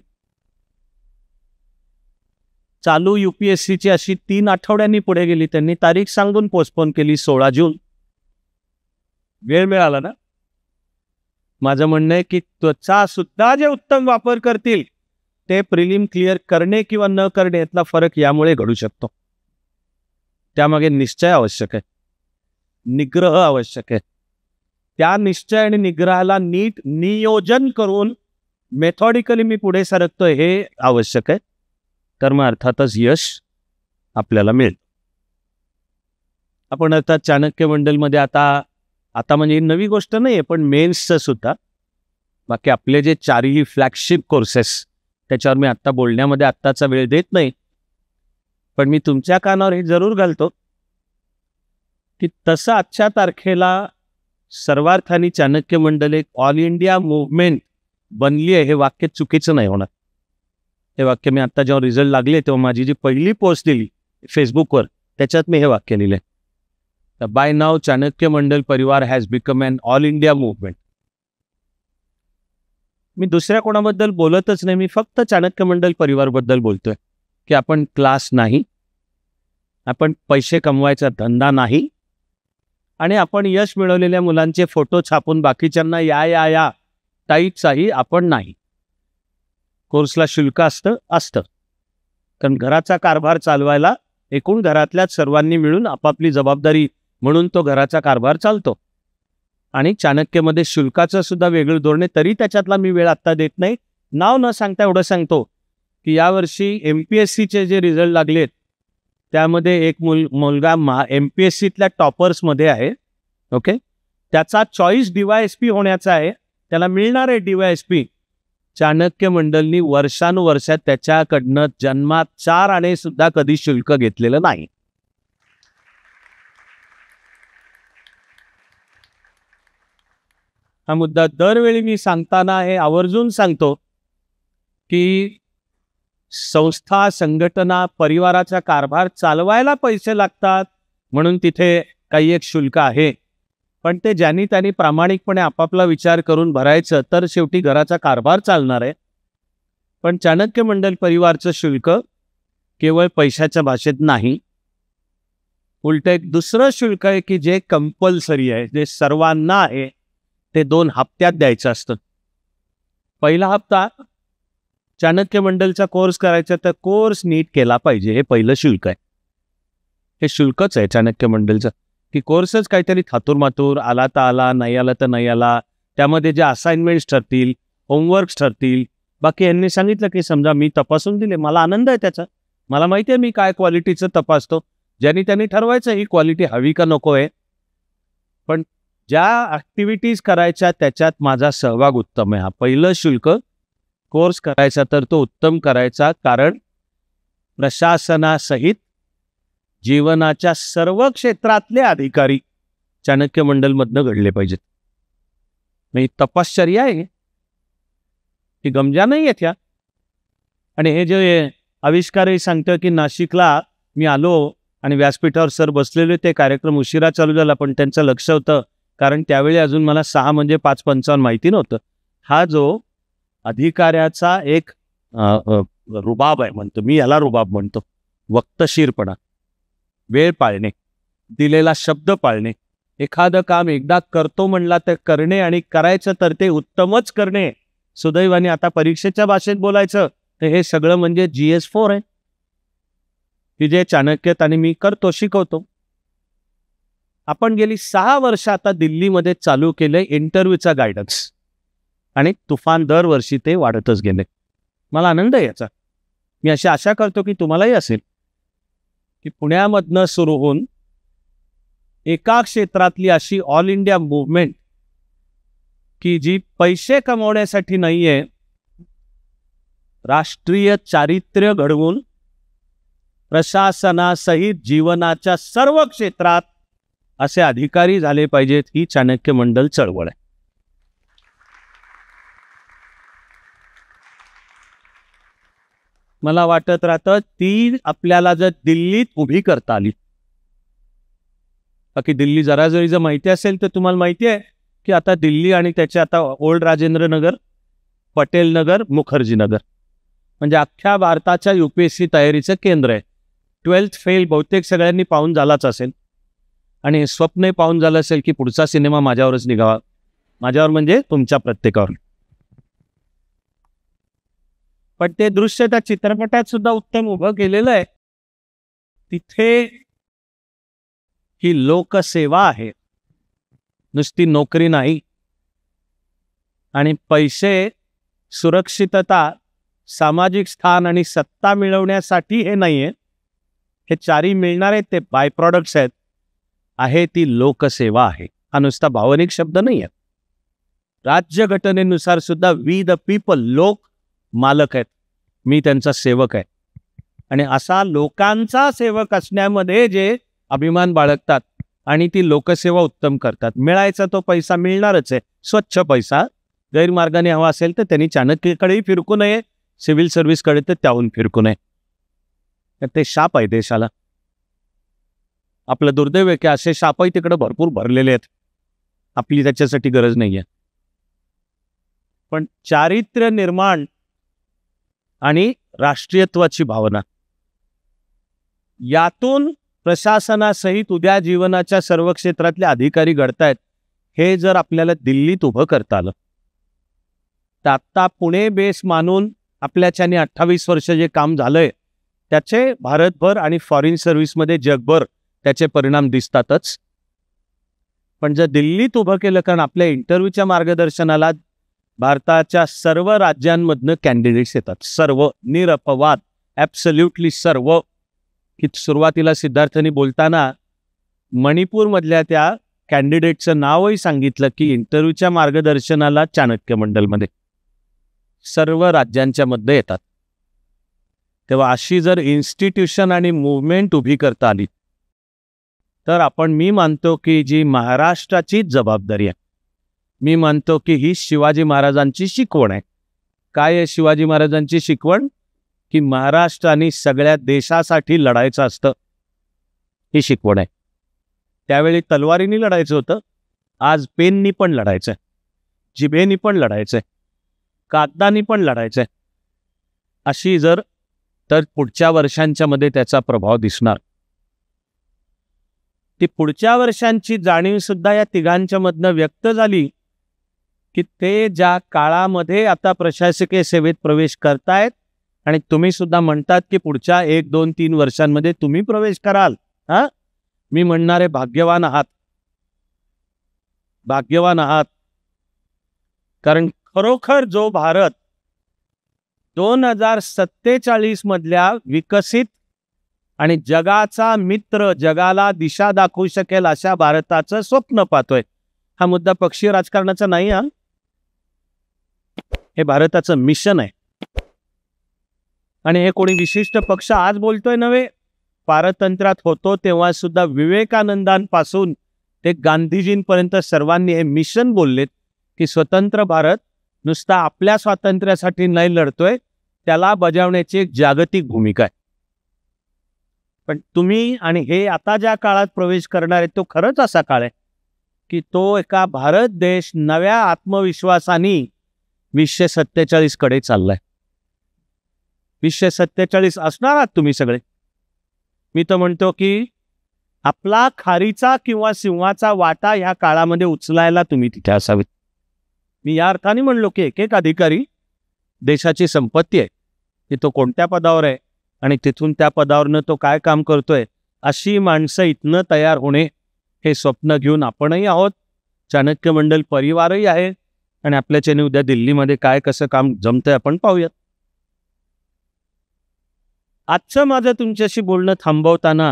चालू युपीएससीची अशी तीन आठवड्यांनी पुढे गेली त्यांनी तारीख सांगून पोस्टपोन केली सोळा जून वेळ मिळाला ना माझं म्हणणं आहे की त्वचा सुद्धा जे उत्तम वापर करतील ते प्रिलिम क्लिअर करणे किंवा न करणे यातला फरक यामुळे घडू शकतो त्यामागे निश्चय आवश्यक आहे निग्रह आवश्यक आहे त्या निश्चय आणि निग्रहाला नीट नियोजन करून मेथॉडिकली मी पुढे सरकतो हे आवश्यक आहे तर मग अर्थातच यश आपल्याला मिळेल आपण आता चाणक्य मंडलमध्ये आता आता म्हणजे नवी गोष्ट नाही आहे पण मेन्सचं सुद्धा बाकी आपले जे चारही फ्लॅगशिप कोर्सेस त्याच्यावर मी आत्ता बोलण्यामध्ये आत्ताचा वेळ देत नाही पण मी तुमच्या कानावर हे जरूर घालतो की तसं आजच्या तारखेला सर्वार्थाने चाणक्य मंडळ एक ऑल इंडिया मुवमेंट बनली आहे हे वाक्य चुकीचं नाही होणार हे वाक्य मी आता जेव्हा रिझल्ट लागले तेव्हा माझी जी पहिली पोस्ट दिली फेसबुकवर त्याच्यात मी हे वाक्य लिहिले the by now Chanakya Mandal Parivar has become an all India movement मी दुसऱ्या कोणाबद्दल बोलतच नाही मी फक्त चाणक्य मंडल परिवारबद्दल बोलतोय की आपण क्लास नाही आपण पैसे कमवायचा धंदा नाही आणि आपण यश मिळवलेल्या मुलांचे फोटो छापून बाकीच्यांना या या या टाईपचाही आपण नाही कोर्सला शुल्क असतं असतं कारण घराचा कारभार चालवायला एकूण घरातल्याच सर्वांनी मिळून आपापली जबाबदारी म्हणून तो घराचा कारभार चालतो आणि चाणक्यमध्ये शुल्काचं सुद्धा वेगळं धोरण आहे तरी त्याच्यातला मी वेळ आत्ता देत नाही नाव न सांगता एवढं सांगतो की यावर्षी एम पी एस सीचे जे रिझल्ट लागलेत त्यामध्ये एक मुल मुलगा मा एम पी एस सीतल्या टॉपर्समध्ये आहे ओके त्याचा चॉईस एस पी होण्याचा आहे त्याला मिळणार आहे डीवायएसपी चाणक्य मंडळनी वर्षानुवर्षात त्याच्याकडनं जन्मात चार आणि सुद्धा कधी शुल्क घेतलेलं नाही हा मुद्दा दरवेळी मी सांगताना हे आवर्जून सांगतो की संस्था संघटना परिवाराचा कारभार चालवायला पैसे लागतात म्हणून तिथे काही एक शुल्क आहे पण ते ज्यांनी त्यांनी प्रामाणिकपणे आपापला विचार करून भरायचं तर शेवटी घराचा कारभार चालणार आहे पण चाणक्य मंडल परिवारचं शुल्क केवळ पैशाच्या भाषेत नाही उलट एक दुसरं शुल्क आहे की जे कंपल्सरी आहे जे सर्वांना आहे ते दोन हप्त्यात द्यायचं असतं पहिला हप्ता चाणक्य मंडलचा कोर्स करायचा तर कोर्स नीट केला पाहिजे हे पहिलं शुल्क आहे हे शुल्कच आहे चाणक्य मंडलचं की कोर्सच काहीतरी थातूर मातूर आला तर आला नाही आला तर नाही आला त्यामध्ये जे असाइनमेंट्स ठरतील होमवर्क्स ठरतील बाकी यांनी सांगितलं की समजा मी तपासून दिले मला आनंद आहे त्याचा मला माहिती आहे मी काय क्वालिटीचं तपासतो ज्यांनी त्यांनी ठरवायचं ही क्वालिटी हवी का नको आहे पण ज्या ॲक्टिव्हिटीज करायच्या त्याच्यात माझा सहभाग उत्तम आहे हा पहिलं शुल्क कोर्स करायचा तर तो उत्तम करायचा कारण प्रशासनासहित जीवनाच्या सर्व क्षेत्रातले अधिकारी चाणक्य मंडलमधनं घडले पाहिजेत मी म्हणजे तपश्चर्या आहे ही गमजा नाही आहेत त्या आणि हे जे आविष्कारही सांगतं की नाशिकला मी आलो आणि व्यासपीठावर सर बसलेले ते कार्यक्रम उशिरा चालू झाला पण त्यांचं लक्ष होतं कारण त्यावेळी अजून मला सहा म्हणजे पाच पंचावन्न माहिती नव्हतं हा जो अधिकाऱ्याचा एक रुबाब आहे म्हणतो मी याला रुबाब म्हणतो वक्तशीरपणा वेळ पाळणे दिलेला शब्द पाळणे एखादं काम एकदा करतो म्हणला तर करणे आणि करायचं तर ते उत्तमच करणे सुदैवाने आता परीक्षेच्या भाषेत बोलायचं तर हे सगळं म्हणजे जी एस फोर आहे की जे चाणक्यत आणि मी करतो शिकवतो आपण गेली सहा वर्ष आता दिल्लीमध्ये चालू केलंय इंटरव्ह्यूचा गायडन्स आणि तुफान दरवर्षी ते वाढतच गेले मला आनंद आहे याचा मी अशी आशा करतो की तुम्हालाही असेल की पुण्यामधनं सुरू होऊन एका क्षेत्रातली अशी ऑल इंडिया मुवमेंट की जी पैसे कमवण्यासाठी नाही आहे राष्ट्रीय चारित्र्य घडवून प्रशासनासहित जीवनाच्या सर्व क्षेत्रात असे अधिकारी झाले पाहिजेत ही चाणक्य मंडल चळवळ आहे मला वाटत राहतं ती आपल्याला जर दिल्लीत उभी करता आली बाकी दिल्ली जरा जरी जर माहिती असेल तर तुम्हाला माहिती आहे की आता दिल्ली आणि त्याचे आता ओल्ड राजेंद्र नगर पटेल नगर मुखर्जी नगर म्हणजे अख्ख्या भारताच्या यू तयारीचं केंद्र आहे ट्वेल्थ फेल बहुतेक सगळ्यांनी पाहून झालाच असेल आणि स्वप्नही पाहून झालं असेल की पुढचा सिनेमा माझ्यावरच निघावा माझ्यावर म्हणजे तुमच्या प्रत्येकावर पण ते दृश्य त्या चित्रपटात सुद्धा उत्तम उभं केलेलं आहे तिथे ही लोकसेवा आहे नुसती नोकरी नाही आणि पैसे सुरक्षितता सामाजिक स्थान आणि सत्ता मिळवण्यासाठी हे नाही आहे हे चारी मिळणारे ते बाय प्रॉडक्ट्स आहेत आहे ती लोकसेवा आहे हा नुसता भावनिक शब्द नाही आहे राज्यघटनेनुसार सुद्धा वी द पीपल लोक मालक आहेत मी त्यांचा सेवक आहे आणि असा लोकांचा सेवक असण्यामध्ये जे अभिमान बाळगतात आणि ती लोकसेवा उत्तम करतात मिळायचा तो पैसा मिळणारच आहे स्वच्छ पैसा गैरमार्गाने हवा असेल तर त्यांनी चाणक्यकडेही फिरकू नये सिव्हिल सर्व्हिसकडे तर त्याहून फिरकू नये ते शाप आहे देशाला आपलं दुर्दैव आहे की असे शापही तिकडे भरपूर भरलेले आहेत आपली त्याच्यासाठी गरज नाही आहे पण चारित्र्य निर्माण आणि राष्ट्रीयत्वाची भावना यातून प्रशासनासहित उद्या जीवनाच्या सर्व क्षेत्रातले अधिकारी घडतायत हे जर आपल्याला दिल्लीत उभं करता आलं तर आत्ता पुणे बेस मानून आपल्याच्याने अठ्ठावीस वर्ष जे काम झालंय त्याचे भारतभर आणि फॉरेन सर्व्हिसमध्ये जगभर त्याचे परिणाम दिसतातच पण जर दिल्लीत उभं केलं कारण आपल्या इंटरव्ह्यूच्या मार्गदर्शनाला भारताच्या सर्व राज्यांमधनं कॅन्डिडेट्स येतात सर्व निरपवाद ॲब्सल्युटली सर्व की सुरुवातीला सिद्धार्थनी बोलताना मणिपूरमधल्या त्या कॅन्डिडेटचं नावही सांगितलं की इंटरव्ह्यूच्या मार्गदर्शनाला चाणक्य मंडलमध्ये सर्व राज्यांच्या मध्ये येतात तेव्हा अशी जर इन्स्टिट्यूशन आणि मुवमेंट उभी करता आली तर आपण मी मानतो की जी महाराष्ट्राचीच जबाबदारी आहे मी मानतो की ही शिवाजी महाराजांची शिकवण आहे काय आहे शिवाजी महाराजांची शिकवण की महाराष्ट्राने सगळ्या देशासाठी लढायचं असतं ही शिकवण आहे त्यावेळी तलवारीनी लढायचं होतं आज पेननी पण लढायचं जिभेनी पण लढायचं आहे कागदानी पण लढायचं आहे अशी जर तर पुढच्या वर्षांच्या मध्ये त्याचा प्रभाव दिसणार ती पुढच्या वर्षांची जाणीव सुद्धा या तिघांच्या मधनं व्यक्त झाली की ते ज्या काळामध्ये आता प्रशासकीय सेवेत प्रवेश करतायत आणि तुम्ही सुद्धा म्हणतात की पुढच्या एक दोन तीन वर्षांमध्ये तुम्ही प्रवेश कराल हा मी म्हणणारे भाग्यवान आहात भाग्यवान आहात कारण खरोखर जो भारत दोन हजार सत्तेचाळीस मधल्या विकसित आणि जगाचा मित्र जगाला दिशा दाखवू शकेल अशा भारताचं स्वप्न पाहतोय हा मुद्दा पक्षीय राजकारणाचा नाही हा हे भारताचं मिशन आहे आणि हे कोणी विशिष्ट पक्ष आज बोलतोय नव्हे पारतंत्रात होतो तेव्हा सुद्धा विवेकानंदांपासून ते गांधीजींपर्यंत सर्वांनी हे मिशन बोललेत की स्वतंत्र भारत नुसता आपल्या स्वातंत्र्यासाठी नाही लढतोय त्याला बजावण्याची एक जागतिक भूमिका आहे पण तुम्ही आणि हे आता ज्या काळात प्रवेश करणार आहे तो खरंच असा काळ आहे की तो एका भारत देश नव्या आत्मविश्वासानी वीसशे कडे चाललाय वीसशे सत्तेचाळीस असणार आहात तुम्ही सगळे मी तर म्हणतो की आपला खारीचा किंवा सिंहाचा वाटा या काळामध्ये उचलायला तुम्ही तिथे असावेत मी या अर्थाने म्हणलो की एक एक अधिकारी देशाची संपत्ती आहे की तो कोणत्या पदावर आहे आणि तिथून त्या पदावरनं तो काय काम करतोय अशी माणसं इथनं तयार होणे हे स्वप्न घेऊन आपणही आहोत चाणक्य मंडल परिवारही आहे आणि आपल्या चेने उद्या दिल्लीमध्ये काय कसं काम जमतंय आपण पाहूयात आजचं माझं तुमच्याशी बोलणं थांबवताना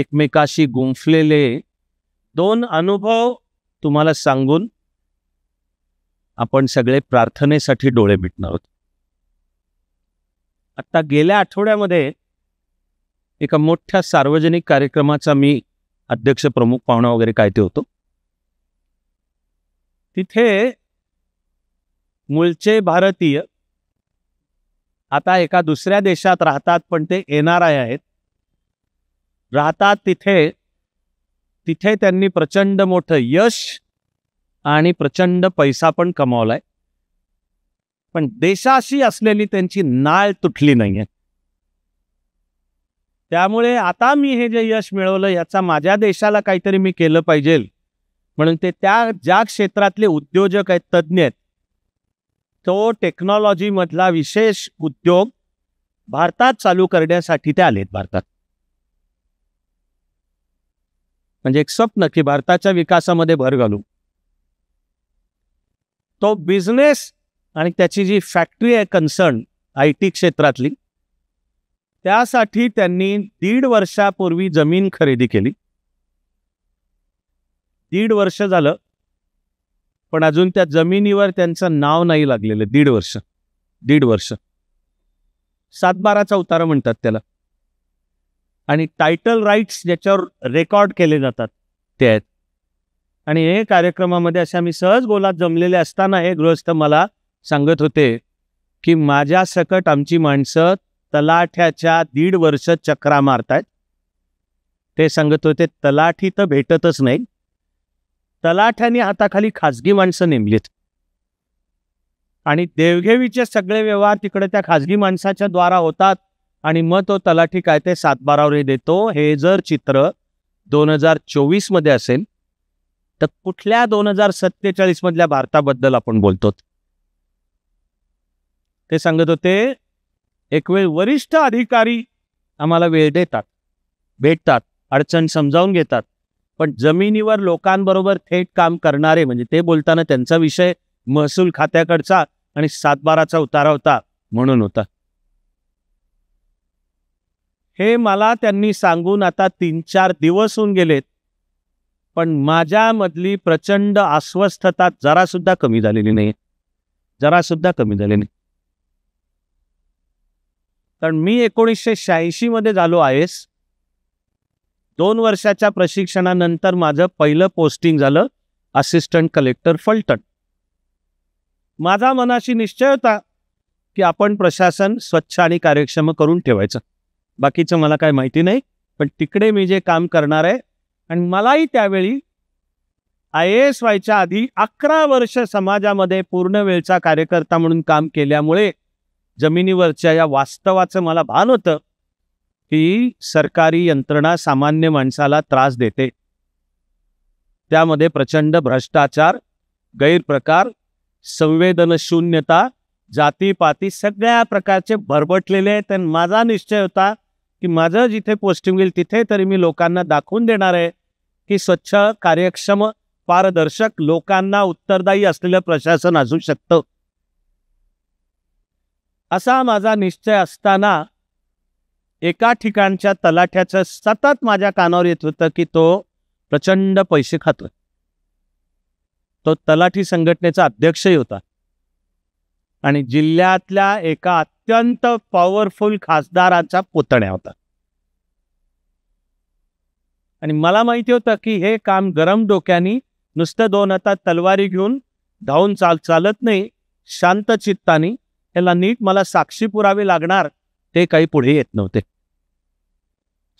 एकमेकाशी गुंफलेले दोन अनुभव तुम्हाला सांगून आपण सगळे प्रार्थनेसाठी डोळे मिटणार आहोत आता गेल्या आठवड्यामध्ये एका मोठ्या सार्वजनिक कार्यक्रमाचा मी अध्यक्ष प्रमुख पाहुणा वगैरे काय ते होतो तिथे मूळचे भारतीय आता एका दुसऱ्या देशात राहतात पण ते येणार आहेत राहतात तिथे तिथे त्यांनी प्रचंड मोठं यश आणि प्रचंड पैसा पण कमावलाय पण देशाशी असलेली त्यांची नाळ तुटली नाहीये त्यामुळे आता मी हे जे यश मिळवलं याचा माझ्या देशाला काहीतरी मी केलं पाहिजे म्हणून ते त्या ज्या क्षेत्रातले उद्योजक आहेत तज्ज्ञ आहेत तो टेक्नॉलॉजी मधला विशेष उद्योग भारतात चालू करण्यासाठी ते आलेत भारतात म्हणजे एक स्वप्न की भारताच्या विकासामध्ये भर घालू तो बिझनेस आणि त्याची जी फॅक्टरी आहे कन्सर्न आय टी क्षेत्रातली त्यासाठी त्यांनी दीड वर्षापूर्वी जमीन खरेदी केली दीड वर्ष झालं पण अजून त्या जमिनीवर त्यांचं नाव नाही लागलेलं दीड वर्ष दीड वर्ष सातबाराचा उतारा म्हणतात त्याला आणि टायटल राईट्स ज्याच्यावर रेकॉर्ड केले जातात ते आहेत आणि हे कार्यक्रमामध्ये असे आम्ही सहज बोलात जमलेले असताना हे गृहस्थ मला सांगत होते की माझ्या सकट आमची माणसं तलाठ्याच्या दीड वर्ष चक्रा मारतायत ते सांगत होते तलाठी तर भेटतच नाही तलाठ्याने खाली खाजगी माणसं नेमलीत आणि देवघेवीचे सगळे व्यवहार तिकडे त्या खाजगी माणसाच्या द्वारा होतात आणि मग तो तलाठी काय ते सातबारावर देतो हे जर चित्र दोन हजार चोवीस मध्ये असेल तर कुठल्या दोन हजार सत्तेचाळीस मधल्या भारताबद्दल आपण बोलतो ते सांगत होते एक वेळ वरिष्ठ अधिकारी आम्हाला वेळ देतात भेटतात अडचण समजावून घेतात पण जमिनीवर लोकांबरोबर थेट काम करणारे म्हणजे ते बोलताना त्यांचा विषय महसूल खात्याकडचा आणि सातबाराचा उतारा होता म्हणून होता हे मला त्यांनी सांगून आता तीन चार दिवस होऊन गेलेत पण माझ्यामधली प्रचंड अस्वस्थता जरा सुद्धा कमी झालेली नाही जरा सुद्धा कमी झाली नाही कारण मी एकोणीसशे शहाऐंशी मध्ये झालो आहेस दोन वर्षाच्या प्रशिक्षणानंतर माझं पहिलं पोस्टिंग झालं असिस्टंट कलेक्टर फलटण माझा मनाशी निश्चय होता की आपण प्रशासन स्वच्छ आणि कार्यक्षम करून ठेवायचं बाकीचं मला काय माहिती नाही पण तिकडे मी जे काम करणार आहे आणि मलाही त्यावेळी आय एस व्हायच्या आधी अकरा वर्ष समाजामध्ये पूर्ण वेळचा कार्यकर्ता म्हणून काम केल्यामुळे जमिनीवरच्या या वास्तवाचं मला भान होतं ही सरकारी यंत्रणा सामान्य माणसाला त्रास देते त्यामध्ये प्रचंड भ्रष्टाचार गैरप्रकार संवेदनशून्यता जातीपाती सगळ्या प्रकारचे भरबटलेले आहेत आणि माझा निश्चय होता की माझं जिथे पोस्टिंग होईल तिथे तरी मी लोकांना दाखवून देणार आहे की स्वच्छ कार्यक्षम पारदर्शक लोकांना उत्तरदायी असलेलं प्रशासन असू शकतं असा माझा निश्चय असताना एका ठिकाणच्या तलाठ्याच सतत माझ्या कानावर येत होतं की तो प्रचंड पैसे खातोय तो तलाठी संघटनेचा अध्यक्षही होता आणि जिल्ह्यातल्या एका अत्यंत पॉवरफुल खासदाराचा पुतण्या होता आणि मला माहिती होतं की हे काम गरम डोक्यानी नुसतं दोन आता तलवारी घेऊन धावून चाल चालत नाही शांत चित्तानी याला नीट मला साक्षी पुरावी लागणार ते काही पुढे येत नव्हते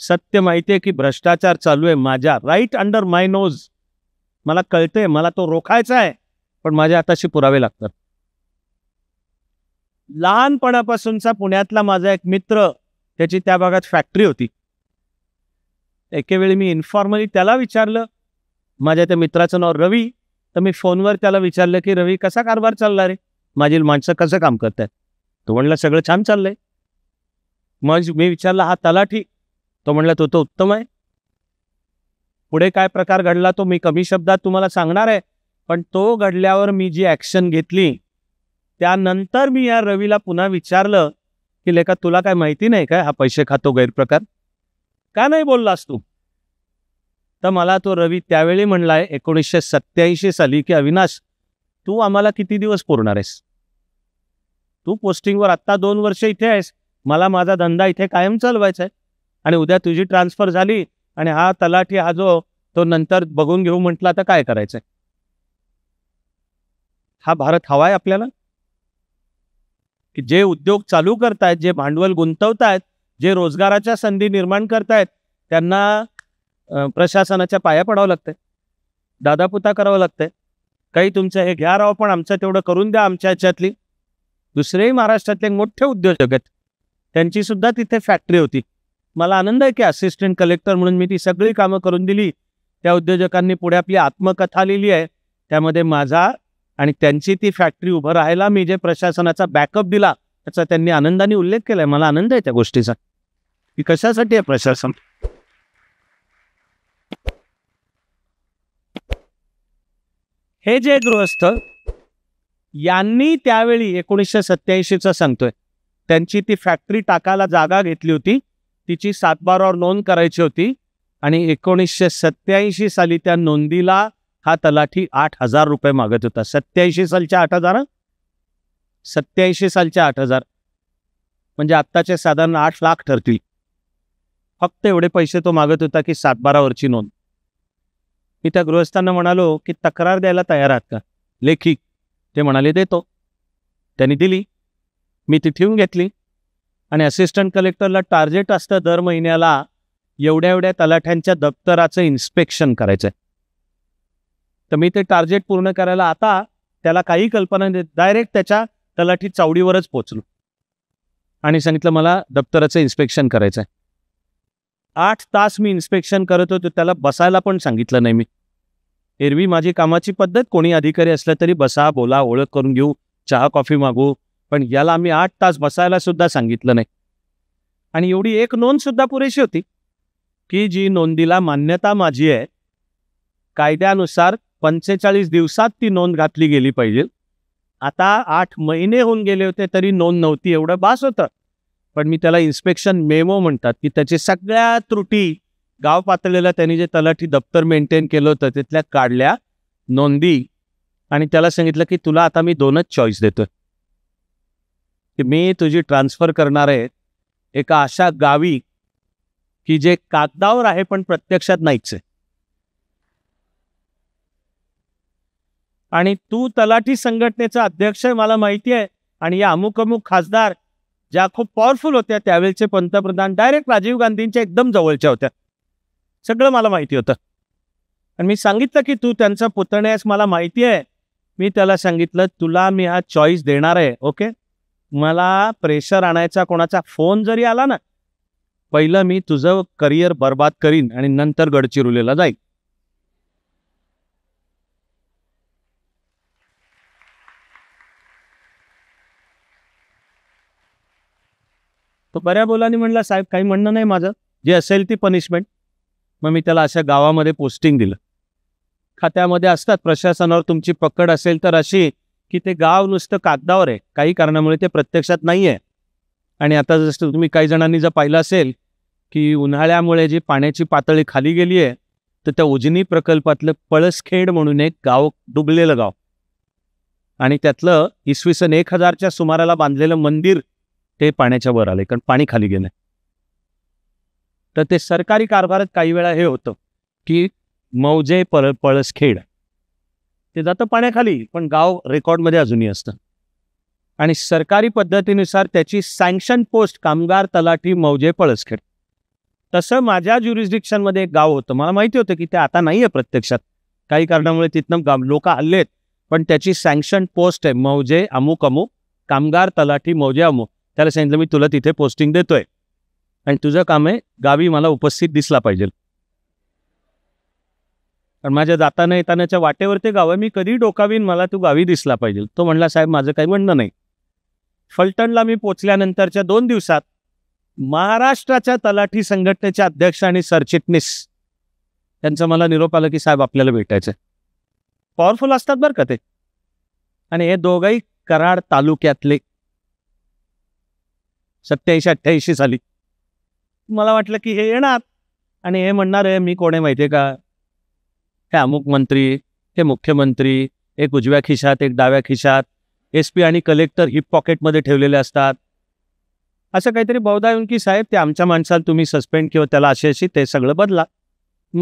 सत्य माहिती आहे की भ्रष्टाचार चालू आहे माझ्या राईट अंडर माय नोज मला कळतंय मला तो रोखायचा आहे पण माझ्या हाताशी पुरावे लागतात लहानपणापासूनचा पुण्यातला माझा एक मित्र त्याची त्या भागात फॅक्टरी होती एकेवेळी मी इन्फॉर्मली त्याला विचारलं माझ्या त्या मित्राचं नाव रवी तर मी फोनवर त्याला विचारलं की रवी कसा कारभार चालला रे माझी माणसं कसं काम करतात तो म्हणलं सगळं छान चाललंय मग मी विचारला हा तलाठी तो म्हणला तो तो उत्तम आहे पुढे काय प्रकार घडला तो मी कमी शब्दात तुम्हाला सांगणार आहे पण तो घडल्यावर मी जी ऍक्शन घेतली त्यानंतर मी या रवीला पुन्हा विचारलं की लेखा तुला काय माहिती नाही काय हा पैसे खातो गैरप्रकार का नाही बोललास तू तर मला तो रवी त्यावेळी म्हणलाय एकोणीसशे सत्याऐंशी साली की अविनाश तू आम्हाला किती दिवस पुरणार आहेस तू पोस्टिंगवर आत्ता दोन वर्ष इथे आहेस मला माझा धंदा इथे कायम चालवायचा आहे आणि उद्या तुझी ट्रान्सफर झाली आणि हा तलाठी हा जो तो नंतर बघून घेऊ म्हटला तर काय करायचंय हा भारत हवाय आपल्याला की जे उद्योग चालू करतायत जे भांडवल गुंतवतायत जे रोजगाराच्या संधी निर्माण करतायत त्यांना प्रशासनाच्या पाया पडावं लागतंय दादापुता करावं लागतंय काही तुमचं हे घ्या राव पण आमचं तेवढं करून द्या आमच्या ह्याच्यातली दुसरेही महाराष्ट्रातले मोठे उद्योजक आहेत त्यांची सुद्धा तिथे फॅक्टरी होती मला आनंद आहे की असिस्टंट कलेक्टर म्हणून मी ती सगळी कामं करून दिली त्या उद्योजकांनी पुढे आपली आत्मकथा लिहिली आहे त्यामध्ये माझा आणि त्यांची ती फॅक्टरी उभं राहायला मी जे प्रशासनाचा बॅकअप दिला त्याचा त्यांनी आनंदाने उल्लेख केलाय मला आनंद आहे त्या गोष्टीचा की कशासाठी आहे प्रशासन हे जे गृहस्थ यांनी त्यावेळी एकोणीसशे सत्याऐंशीचा सांगतोय त्यांची ती फॅक्टरी टाकायला जागा घेतली होती तिची सातबारावर नोंद करायची होती आणि एकोणीसशे सत्याऐंशी साली त्या नोंदीला हा तलाठी आठ हजार रुपये मागत होता सत्याऐंशी सालच्या आठ हजार सत्याऐंशी सालच्या आठ हजार म्हणजे आत्ताचे साधारण आठ लाख ठरतील फक्त एवढे पैसे तो मागत होता की सातबारावरची नोंद मी त्या गृहस्थांना म्हणालो की तक्रार द्यायला तयार आहात का लेखी ते म्हणाले देतो त्यांनी दिली मी तिथेहून घेतली आणि असिस्टंट कलेक्टरला टार्गेट असतं दर महिन्याला एवढ्या एवढ्या तलाठ्यांच्या दप्तराचं इन्स्पेक्शन करायचं तर मी ते टार्गेट पूर्ण करायला आता त्याला काही कल्पना देत डायरेक्ट त्याच्या तलाठी चावडीवरच पोचलो आणि सांगितलं मला दप्तराचं इन्स्पेक्शन करायचं आहे आठ तास मी इन्स्पेक्शन करत होतो त्याला बसायला पण सांगितलं नाही मी एरवी माझी कामाची पद्धत कोणी अधिकारी असला तरी बसा बोला ओळख करून घेऊ चहा कॉफी मागू पण याला आम्ही आठ तास बसायला सुद्धा सांगितलं नाही आणि एवढी एक नोंद सुद्धा पुरेशी होती की जी नोंदीला मान्यता माझी आहे कायद्यानुसार पंचेचाळीस दिवसात ती नोंद घातली गेली पाहिजे आता आठ महिने होऊन गेले होते तरी नोंद नव्हती एवढं बास होतं पण मी त्याला इन्स्पेक्शन मेमो म्हणतात की त्याचे सगळ्या त्रुटी गाव पातळीला त्यांनी जे तलाठी दप्तर मेंटेन केलं होतं तिथल्या काढल्या नोंदी आणि त्याला सांगितलं की तुला आता मी दोनच चॉईस देतोय की मी तुझी ट्रान्सफर करणार आहे एका अशा गावी की जे कागदावर आहे पण प्रत्यक्षात नाहीच आहे आणि तू तलाठी संघटनेचा अध्यक्ष मला माहिती आहे आणि या अमुक अमुक खासदार ज्या खूप पॉवरफुल होत्या त्यावेळेचे पंतप्रधान डायरेक्ट राजीव गांधींच्या एकदम जवळच्या होत्या सगळं मला माहिती होतं आणि मी सांगितलं की तू त्यांचा पुतण्यास मला माहिती आहे मी त्याला सांगितलं तुला मी हा चॉईस देणार आहे ओके मला प्रेशर आणायचा कोणाचा फोन जरी आला ना पहिलं मी तुझं करिअर बर्बाद करीन आणि नंतर गडचिरोलीला जाईल तो बऱ्या बोलानी म्हणला साहेब काही म्हणणं नाही माझं जे असेल ती पनिशमेंट मग मी त्याला अशा गावामध्ये पोस्टिंग दिलं खात्यामध्ये असतात प्रशासनावर तुमची पकड असेल तर अशी की ते गाव नुसतं कागदावर आहे काही कारणामुळे ते प्रत्यक्षात नाही आहे आणि आता जसं तुम्ही काही जणांनी जर पाहिलं असेल की उन्हाळ्यामुळे जी पाण्याची पातळी खाली गेली आहे तर त्या उजनी प्रकल्पातलं पळसखेड म्हणून एक गाव डुबलेलं गाव आणि त्यातलं इसवी सन एक हजारच्या सुमाराला बांधलेलं मंदिर ते पाण्याच्या वर आले कारण पाणी खाली गेलं तर ते सरकारी कारभारात काही वेळा हे होतं की मौजे पळ पळसखेड ते जातं पाण्याखाली पण गाव रेकॉर्डमध्ये अजूनही असतं आणि सरकारी पद्धतीनुसार त्याची सँक्शन पोस्ट कामगार तलाठी मौजे पळसखेड तसं माझ्या ज्युरिस्डिक्शनमध्ये एक गाव होतं मला माहिती होतं की ते आता नाही आहे प्रत्यक्षात काही कारणामुळे तिथनं गाव लोक हल्लेत पण त्याची सँक्शन पोस्ट आहे मौजे अमुक अमुक कामगार तलाठी मौजे अमुक त्याला सांगितलं मी तुला तिथे पोस्टिंग देतोय आणि तुझं काम आहे गावी मला उपस्थित दिसला पाहिजे कारण माझ्या जाताना येतानाच्या वाटेवर ते गाव आहे मी कधी डोकावीन मला तू गावी दिसला पाहिजे तो म्हणला साहेब माझं काही म्हणणं नाही फलटणला मी पोचल्यानंतरच्या दोन दिवसात महाराष्ट्राच्या तलाठी संघटनेचे अध्यक्ष आणि सरचिटणीस त्यांचं मला निरोप आलं की साहेब आपल्याला भेटायचं पॉवरफुल असतात बरं का ते आणि हे दोघंही कराड तालुक्यातले सत्याऐंशी अठ्ठ्याऐंशी साली मला वाटलं की हे येणार आणि हे म्हणणार आहे मी कोणी माहिती आहे का हे अमुक मंत्री हे मुख्यमंत्री एक उजव्या खिशात एक डाव्या खिशात एस पी आणि कलेक्टर हिप पॉकेटमध्ये ठेवलेले असतात असं काहीतरी बहुधा येऊन की साहेब ते आमच्या माणसाला तुम्ही सस्पेंड किंवा त्याला अशी अशी ते सगळं बदला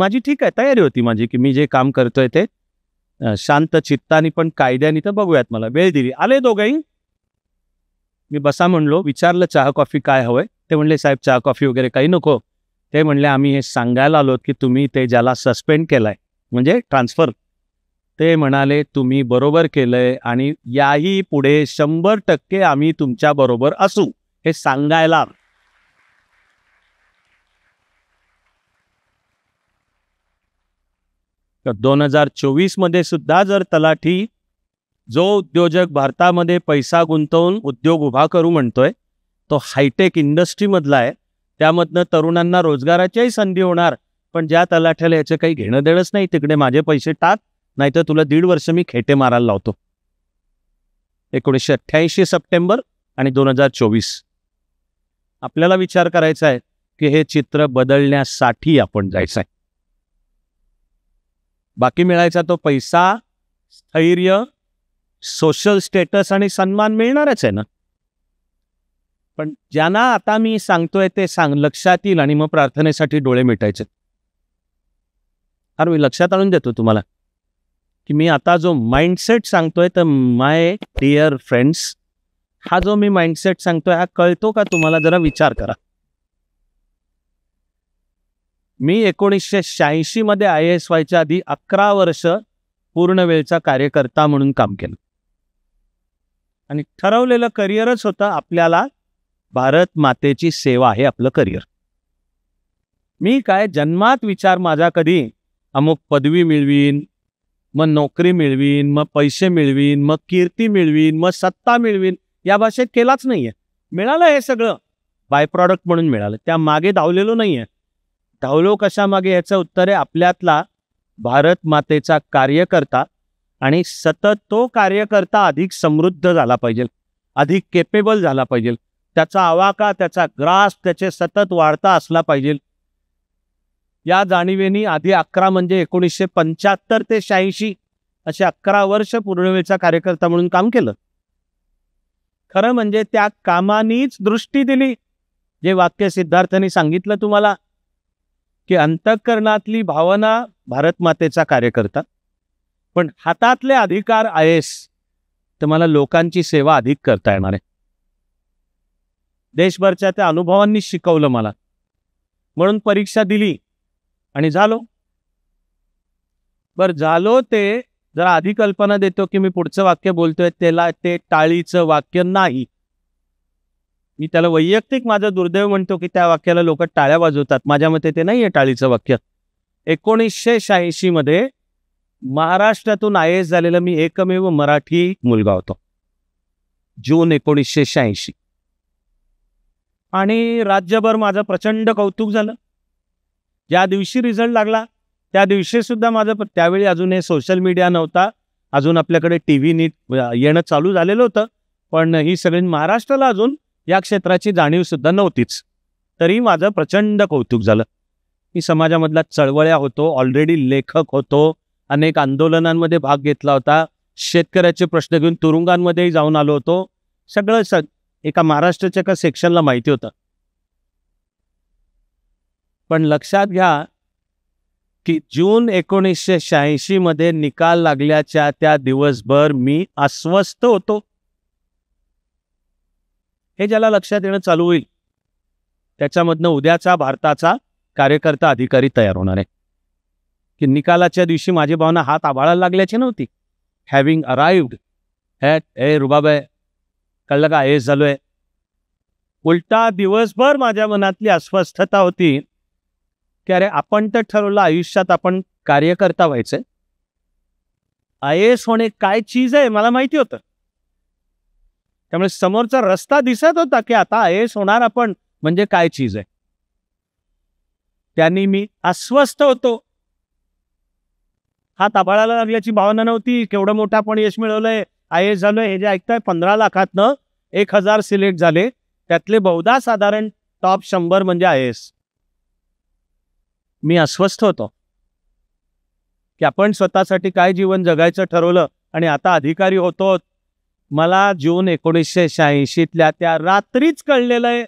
माझी ठीक आहे तयारी होती माझी की मी जे काम करतोय ते शांत चित्तानी पण कायद्याने तर बघूयात मला वेळ दिली आले दोघाई मी बसा म्हणलो विचारलं चहा कॉफी काय हवंय ते म्हणले साहेब चहा कॉफी वगैरे काही नको ते म्हणले आम्ही हे सांगायला आलो की तुम्ही ते ज्याला सस्पेंड केलाय म्हणजे ट्रान्सफर ते म्हणाले तुम्ही बरोबर केलंय आणि याही पुढे शंभर टक्के आम्ही तुमच्या बरोबर असू हे सांगायला दोन हजार चोवीस मध्ये सुद्धा जर तलाठी जो उद्योजक भारतामध्ये पैसा गुंतवून उद्योग उभा करू म्हणतोय तो हायटेक इंडस्ट्रीमधला आहे त्यामधनं तरुणांना रोजगाराच्याही संधी होणार पण ज्या तलाठ्याला याचं काही घेणं देणंच नाही तिकडे माझे पैसे टाक नाहीतर तुला दीड वर्ष मी खेटे मारायला लावतो एकोणीसशे अठ्ठ्याऐंशी सप्टेंबर आणि दोन हजार चोवीस आपल्याला विचार करायचा आहे की हे चित्र बदलण्यासाठी आपण जायचं आहे बाकी मिळायचा तो पैसा स्थैर्य सोशल स्टेटस आणि सन्मान मिळणारच आहे ना पण ज्यांना आता मी सांगतोय ते सांग लक्षात येईल आणि मग प्रार्थनेसाठी डोळे मिटायचे फार मी लक्षात आणून देतो तुम्हाला की मी आता जो माइंडसेट सांगतोय तर माय डिअर फ्रेंड्स हा जो मी माइंडसेट सांगतोय हा कळतो का तुम्हाला जरा विचार करा मी एकोणीसशे शहाऐंशी मध्ये आय एस वायच्या आधी अकरा वर्ष पूर्ण वेळचा कार्यकर्ता म्हणून काम केलं आणि ठरवलेलं करिअरच होतं आपल्याला भारत मातेची सेवा हे आपलं करिअर मी काय जन्मात विचार माझा कधी अमुक पदवी मिळवीन मग नोकरी मिळवीन मग पैसे मिळवीन मग कीर्ती मिळवीन मग सत्ता मिळवीन या भाषेत केलाच नाहीये मिळालं हे सगळं बाय प्रॉडक्ट म्हणून मिळालं त्या मागे धावलेलो नाहीये धावलो कशा मागे याचं उत्तर आहे आपल्यातला भारत मातेचा कार्यकर्ता आणि सतत तो कार्यकर्ता अधिक समृद्ध झाला पाहिजे अधिक केपेबल झाला पाहिजे त्याचा आवाका त्याचा ग्रास त्याचे सतत वाढता असला पाहिजे या जाणिवेनी आधी अकरा म्हणजे एकोणीसशे पंच्याहत्तर ते शहाऐंशी असे अकरा वर्ष पूर्णवेचा कार्यकर्ता म्हणून काम केलं खरं म्हणजे त्या कामानीच दृष्टी दिली जे वाक्य सिद्धार्थांनी सांगितलं तुम्हाला की अंतःकरणातली भावना भारतमातेचा कार्यकर्ता पण हातातले अधिकार आहेस तर मला लोकांची सेवा अधिक करता येणार आहे देशभरच्या त्या अनुभवांनी शिकवलं मला म्हणून परीक्षा दिली आणि झालो बर झालो ते जरा आधी कल्पना देतो की मी पुढचं वाक्य बोलतोय त्याला ते टाळीचं वाक्य नाही मी त्याला वैयक्तिक माझं दुर्दैव म्हणतो की त्या वाक्याला लोक टाळ्या वाजवतात माझ्या मते ते नाही आहे टाळीचं वाक्य एकोणीसशे शहाऐंशी मध्ये महाराष्ट्रातून आय एस झालेला मी एकमेव मराठी मुलगा होतो जून एकोणीसशे शहाऐंशी आणि राज्यभर माझं प्रचंड कौतुक झालं ज्या दिवशी रिझल्ट लागला त्या दिवशी सुद्धा माझं त्यावेळी अजून हे सोशल मीडिया नव्हता अजून आपल्याकडे टी व्ही नीट येणं चालू झालेलं होतं पण ही सगळी महाराष्ट्राला अजून या क्षेत्राची जाणीव सुद्धा नव्हतीच तरी माझं प्रचंड कौतुक झालं मी समाजामधला चळवळ्या होतो ऑलरेडी लेखक होतो अनेक आंदोलनांमध्ये भाग घेतला होता शेतकऱ्याचे प्रश्न घेऊन तुरुंगांमध्येही जाऊन आलो होतो सगळं स एका महाराष्ट्राच्या एका सेक्शनला माहिती होतं पण लक्षात घ्या की जून एकोणीसशे मध्ये निकाल लागल्याच्या त्या दिवसभर मी अस्वस्थ होतो हे ज्याला लक्षात येणं चालू होईल त्याच्यामधनं उद्याचा भारताचा कार्यकर्ता अधिकारी तयार होणार आहे की निकालाच्या दिवशी माझी भावना हात आभाळायला लागल्याची नव्हती हॅव्हिंग अराईव्ड हॅट ए रुबाब आहे कळलं का एस उलटा दिवसभर माझ्या मनातली अस्वस्थता होती की अरे आपण तर ठरवलं आयुष्यात आपण कार्यकर्ता व्हायचंय आय एस होणे काय चीज आहे मला माहिती होतं त्यामुळे समोरचा रस्ता दिसत होता की आता आय एस होणार आपण म्हणजे काय चीज आहे त्यांनी मी अस्वस्थ होतो हा ताबाळायला लागल्याची भावना नव्हती केवढं मोठं आपण यश मिळवलंय आय एस झालोय हे जे ऐकताय पंधरा लाखातनं एक हजार सिलेक्ट झाले त्यातले बहुधा साधारण टॉप शंभर म्हणजे आय एस मी अस्वस्थ होतो की आपण स्वतःसाठी काय जीवन जगायचं ठरवलं आणि आता अधिकारी होतो मला जून एकोणीसशे शहाऐंशीतल्या त्या रात्रीच कळलेलं आहे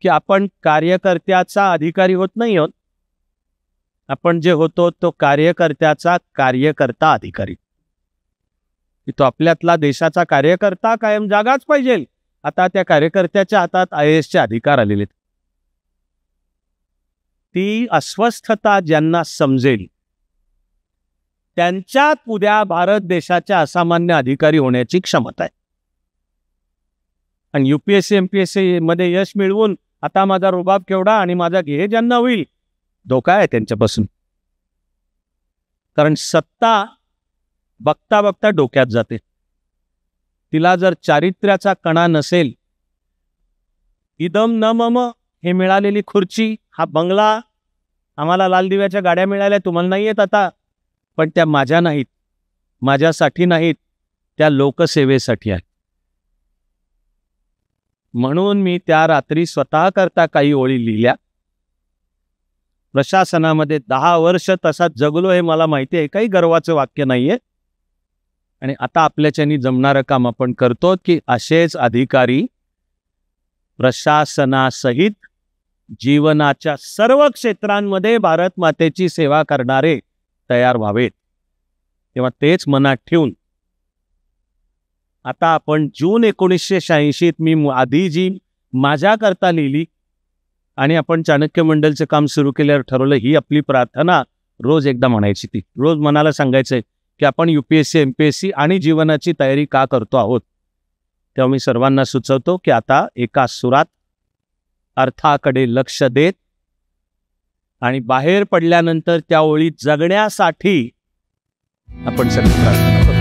की आपण कार्यकर्त्याचा अधिकारी होत नाही होत आपण जे होतो तो कार्यकर्त्याचा कार्यकर्ता अधिकारी तो आपल्यातला देशाचा कार्यकर्ता कायम जागाच पाहिजे आता त्या कार्यकर्त्याच्या हातात आय एसचे अधिकार आलेले आहेत ती अस्वस्थता ज्यांना समजेल त्यांच्यात उद्या भारत देशाच्या असामान्य अधिकारी होण्याची क्षमता आहे आणि युपीएससी एमपीएससी मध्ये यश मिळवून आता माझा रुबाब केवढा आणि माझा घे ज्यांना होईल धोका आहे त्यांच्यापासून कारण सत्ता बघता बघता डोक्यात जाते तिला जर चारित्र्याचा कणा नसेल इदम न मम हे मिळालेली खुर्ची हा बंगला आम्हाला लाल दिव्याच्या गाड्या मिळाल्या तुम्हाला नाही आहेत आता पण त्या माझ्या नाहीत माझ्यासाठी नाहीत त्या लोकसेवेसाठी आहेत म्हणून मी त्या रात्री स्वतः करता काही ओळी लिहिल्या प्रशासनामध्ये दहा वर्ष तसा जगलो हे मला माहिती आहे काही गर्वाचं वाक्य नाहीये आणि आता आपल्याच्यानी जमणारं काम आपण करतो की असेच अधिकारी प्रशासनासहित जीवनाच्या सर्व क्षेत्रांमध्ये भारत मातेची सेवा करणारे तयार व्हावेत तेव्हा तेच मनात ठेवून आता आपण जून एकोणीसशे शहाऐंशीत मी आधी जी माझ्याकरता लिहिली आणि आपण चाणक्य मंडलचं काम सुरू केल्यावर ठरवलं ही आपली प्रार्थना रोज एकदा म्हणायची ती रोज मनाला सांगायचंय की आपण युपीएससी एमपीएससी आणि जीवनाची तयारी का करतो आहोत तेव्हा मी सर्वांना सुचवतो की आता एका सुरात अर्थाकडे लक्ष देत आणि बाहेर पडल्यानंतर त्या ओळीत जगण्यासाठी आपण सगळी प्रार्थना